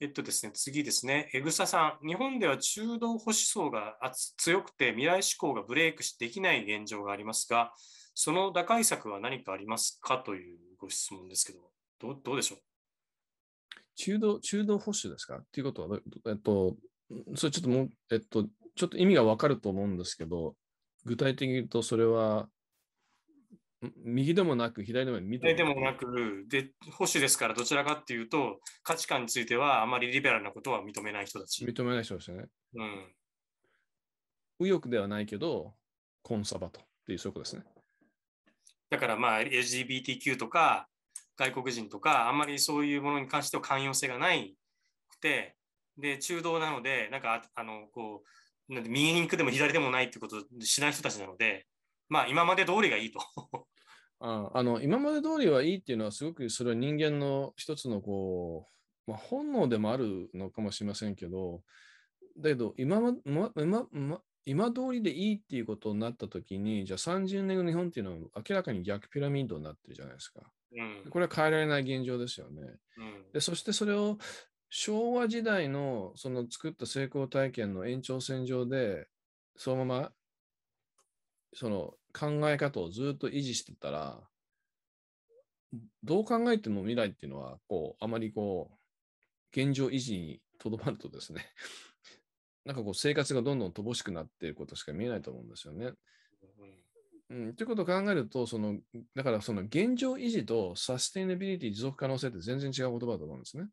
えっとですね、次ですね。エグサさん。日本では中道保守層が強くて未来志向がブレイクできない現状がありますが、その打開策は何かありますかというご質問ですけど、どうどうでしょう中道、中道保守ですかっていうことは、えっと、それちょっともう、えっと、ちょっと意味がわかると思うんですけど、具体的に言うとそれは、右でもなく左でも左でもなく、で、保守ですからどちらかっていうと、価値観についてはあまりリベラルなことは認めない人たち。認めない人ですよね。うん。右翼ではないけど、コンサバトっていうそういうことですね。だからまあ LGBTQ とか外国人とかあんまりそういうものに関しては寛容性がないくてで中道なのでなんかあのこうなん右に行くでも左でもないってことしない人たちなので、まあ今まで通りがいいと。あ あの今まで通りはいいっていうのはすごくそれは人間の一つのこう、まあ、本能でもあるのかもしれませんけどだけど今,、ままま、今通りでいいっていうことになった時にじゃあ30年後の日本っていうのは明らかに逆ピラミッドになってるじゃないですか。これは変えられない現状ですよね。うん、でそしてそれを昭和時代のその作った成功体験の延長線上で、そのまま、その考え方をずっと維持してたら、どう考えても未来っていうのは、こう、あまりこう、現状維持にとどまるとですね、なんかこう、生活がどんどん乏しくなっていることしか見えないと思うんですよね。うん、ということを考えると、その、だからその現状維持とサステイナビリティ持続可能性って全然違う言葉だと思うんですね。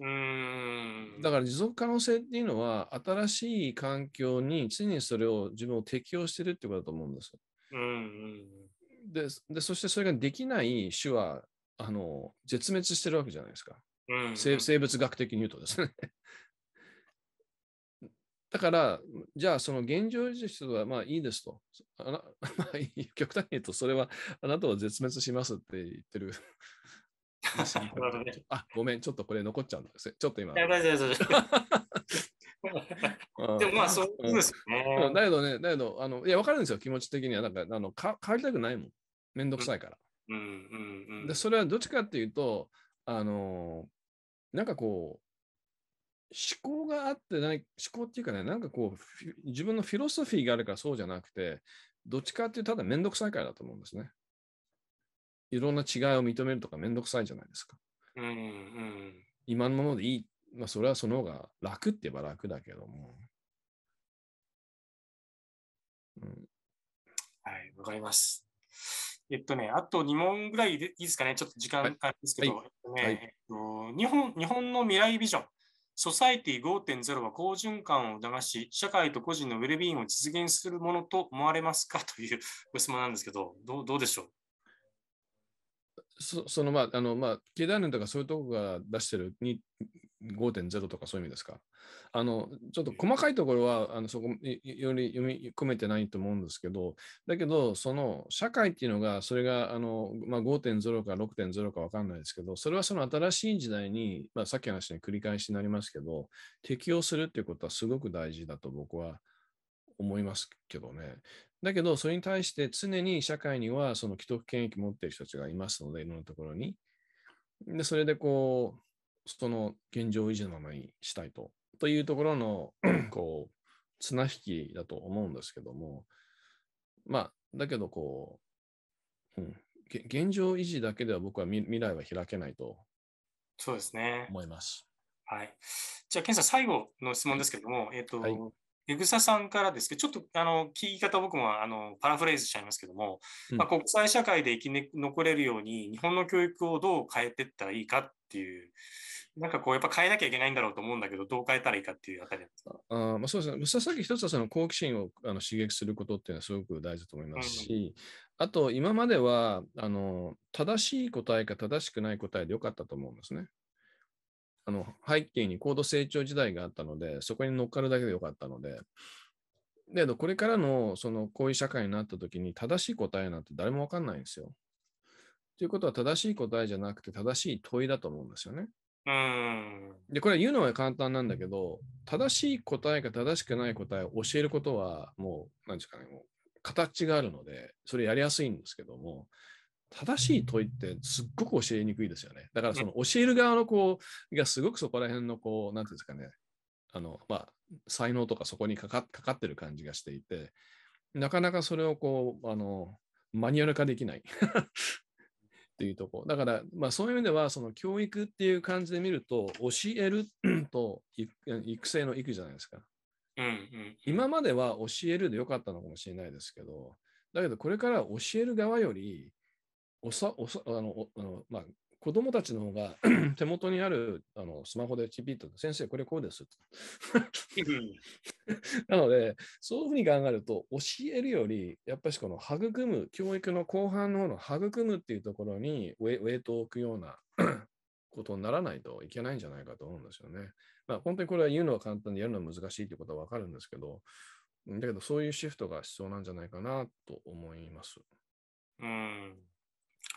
うんだから持続可能性っていうのは、新しい環境に常にそれを自分を適用してるってことだと思うんですよ。うんでで、そしてそれができない種はあの絶滅してるわけじゃないですか。うん生生物学的に言うとですね。だから、じゃあその現状維持はまあいいですと。あ まあ、極端に言うと、それはあなたは絶滅しますって言ってるあ、ごめん、ちょっとこれ残っちゃうんです。ちょっと今。でもまあそうですね。だけどね、だけど、あのいや、わかるんですよ、気持ち的には。なんかあのか変わりたくないもん。めんどくさいから。うんでそれはどっちかっていうと、あのなんかこう、思考があってない、思考っていうかね、なんかこう、自分のフィロソフィーがあるからそうじゃなくて、どっちかっていうとただめんどくさいからだと思うんですね。いろんな違いを認めるとかめんどくさいじゃないですか。うんうん、今のものでいい、まあ、それはその方が楽って言えば楽だけども。うん、はい、わかります。えっとね、あと2問ぐらいでいいですかね、ちょっと時間あですけど、えっと日本、日本の未来ビジョン、ソサイティ5.0は好循環を促し、社会と個人のウェルビーンを実現するものと思われますかというご質問なんですけど、どうどうでしょうそそのまあ、あのまあ、経団連とかそういうとこが出してる5.0とかそういう意味ですか。あの、ちょっと細かいところは、あのそこより読み込めてないと思うんですけど、だけど、その社会っていうのが、それがあの、まあ、5.0か6.0か分かんないですけど、それはその新しい時代に、まあ、さっきよ話に繰り返しになりますけど、適用するっていうことはすごく大事だと僕は思いますけどね。だけど、それに対して常に社会にはその既得権益持っている人たちがいますので、いろんなところに。で、それでこう、その現状維持のままにしたいと。というところの、こう、綱引きだと思うんですけども、まあ、だけどこう、うん、現状維持だけでは僕は未来は開けないとそうですね。思います。はい。じゃあ、検さん、最後の質問ですけども、えっ、ー、と、はい、エグサさんからですけど、ちょっとあの聞き方僕もあのパラフレーズしちゃいますけども、うん、まあ、国際社会で生き残れるように日本の教育をどう変えていったらいいかっていう、なんかこうやっぱ変えなきゃいけないんだろうと思うんだけど、どう変えたらいいかっていうあたりですか。あまあ、そうですね。さっき一つはその好奇心をあの刺激することっていうのはすごく大事だと思いますし、うん、あと今まではあの正しい答えか正しくない答えでよかったと思うんですね。あの背景に高度成長時代があったので、そこに乗っかるだけでよかったので、だけどこれからのそのこういう社会になった時に正しい答えなんて誰もわかんないんですよ。ということは正しい答えじゃなくて正しい問いだと思うんですよね。うんでこれ言うのは簡単なんだけど正しい答えか正しくない答えを教えることはもう何ですかねもう形があるのでそれやりやすいんですけども正しい問いってすっごく教えにくいですよね。だからその教える側の子がすごくそこら辺のこう、なんていうんですかね、あの、まあ、才能とかそこにかかかかってる感じがしていて、なかなかそれをこう、あの、マニュアル化できない っていうとこ。だから、まあそういう意味では、その教育っていう感じで見ると、教える と育成の育じゃないですか。うんうん、今までは教えるでよかったのかもしれないですけど、だけどこれから教える側より、おさおさあのあのまあ、子供たちの方が 手元にあるあのスマホでチピッと、先生、これこうです。なので、そういうふうに考えると、教えるより、やっぱりこの育む、教育の後半の方の育むっていうところにウェイトを置くような ことにならないといけないんじゃないかと思うんですよね。まあ、本当にこれは言うのは簡単でやるのは難しいということはわかるんですけど、だけどそういうシフトが必要なんじゃないかなと思います。うん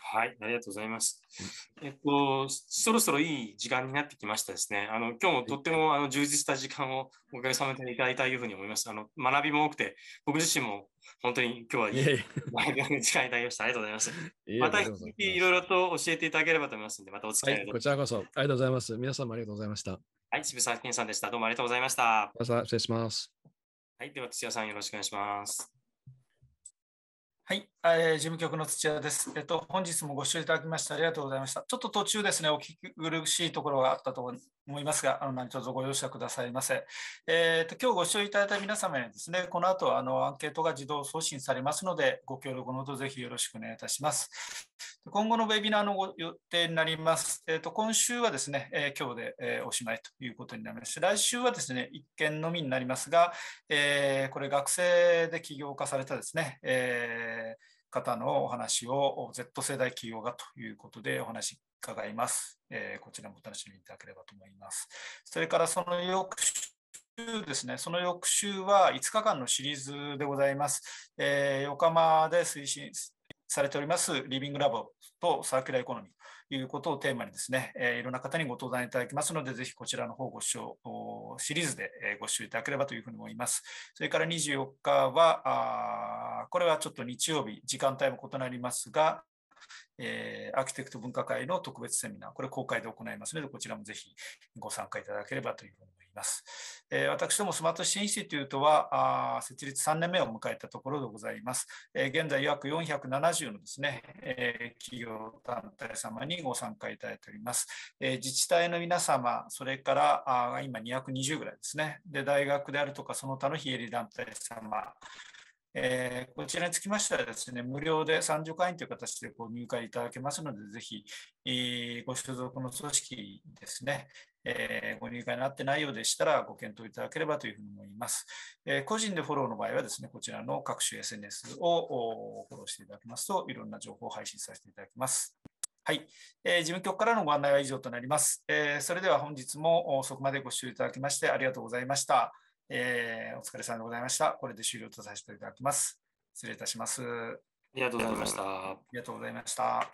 はい、ありがとうございます。えっと、そろそろいい時間になってきましたですね。あの、今日もとってもあの充実した時間をおかげさまでいただいたというふうに思います。あの、学びも多くて、僕自身も本当に今日はいい時間いただきました。ありがとうございます。また引き続きいろいろと教えていただければと思いますので、またお付き合い、はい、こちらこそありがとうございます。皆さんもありがとうございました。はい、渋沢健さんでした。どうもありがとうございました。失礼します。はい、では、土屋さんよろしくお願いします。はい、事務局の土屋です。えっと、本日もご視聴いただきましてありがとうございました。ちょっと途中ですね、お聞き苦しいところがあったと思いますが、あの何卒ご容赦くださいませ。えー、っと、今日ご視聴いただいた皆様にですね、この後、あの、アンケートが自動送信されますので、ご協力のほどぜひよろしくお願いいたします。今後のウェビナーのご予定になります。えっ、と、今週はですね、えー、今日で、えー、おしまいということになりまして、来週はですね、1件のみになりますが、えこれ学生で起業化されたですね、えー方のお話を Z 世代企業がということでお話伺います。えー、こちらもお楽しみいただければと思います。それからその翌週ですね、その翌週は5日間のシリーズでございます。えー、横浜で推進されておりますリビングラボとサーキュラーエコノミー。いうことをテーマにですね、えいろんな方にご登壇いただきますので、ぜひこちらの方ご視聴、シリーズでご視聴いただければというふうに思います。それから24日は、あこれはちょっと日曜日、時間帯も異なりますが、えー、アーキテクト分科会の特別セミナー、これ公開で行いますので、こちらもぜひご参加いただければというふうに思います。ます。え私どもスマート支援インシテュートは設立3年目を迎えたところでございます。え現在約470のですね、え企業団体様にご参加いただいております。え自治体の皆様、それからあ今220ぐらいですね、で大学であるとかその他の非営利団体様、えー、こちらにつきましてはですね、無料で参助会員という形でご入会いただけますので、ぜひ、えー、ご所属の組織ですね、えー、ご入会になってないようでしたら、ご検討いただければというふうに思います。え個人でフォローの場合はですね、こちらの各種 SNS をフォローしていただきますと、いろんな情報を配信させていただきます。はい、えー、事務局からのご案内は以上となります。えそれでは本日も遅くまでご視聴いただきましてありがとうございました。えー、お疲れ様でございました。これで終了とさせていただきます。失礼いたします。ありがとうございました。ありがとうございました。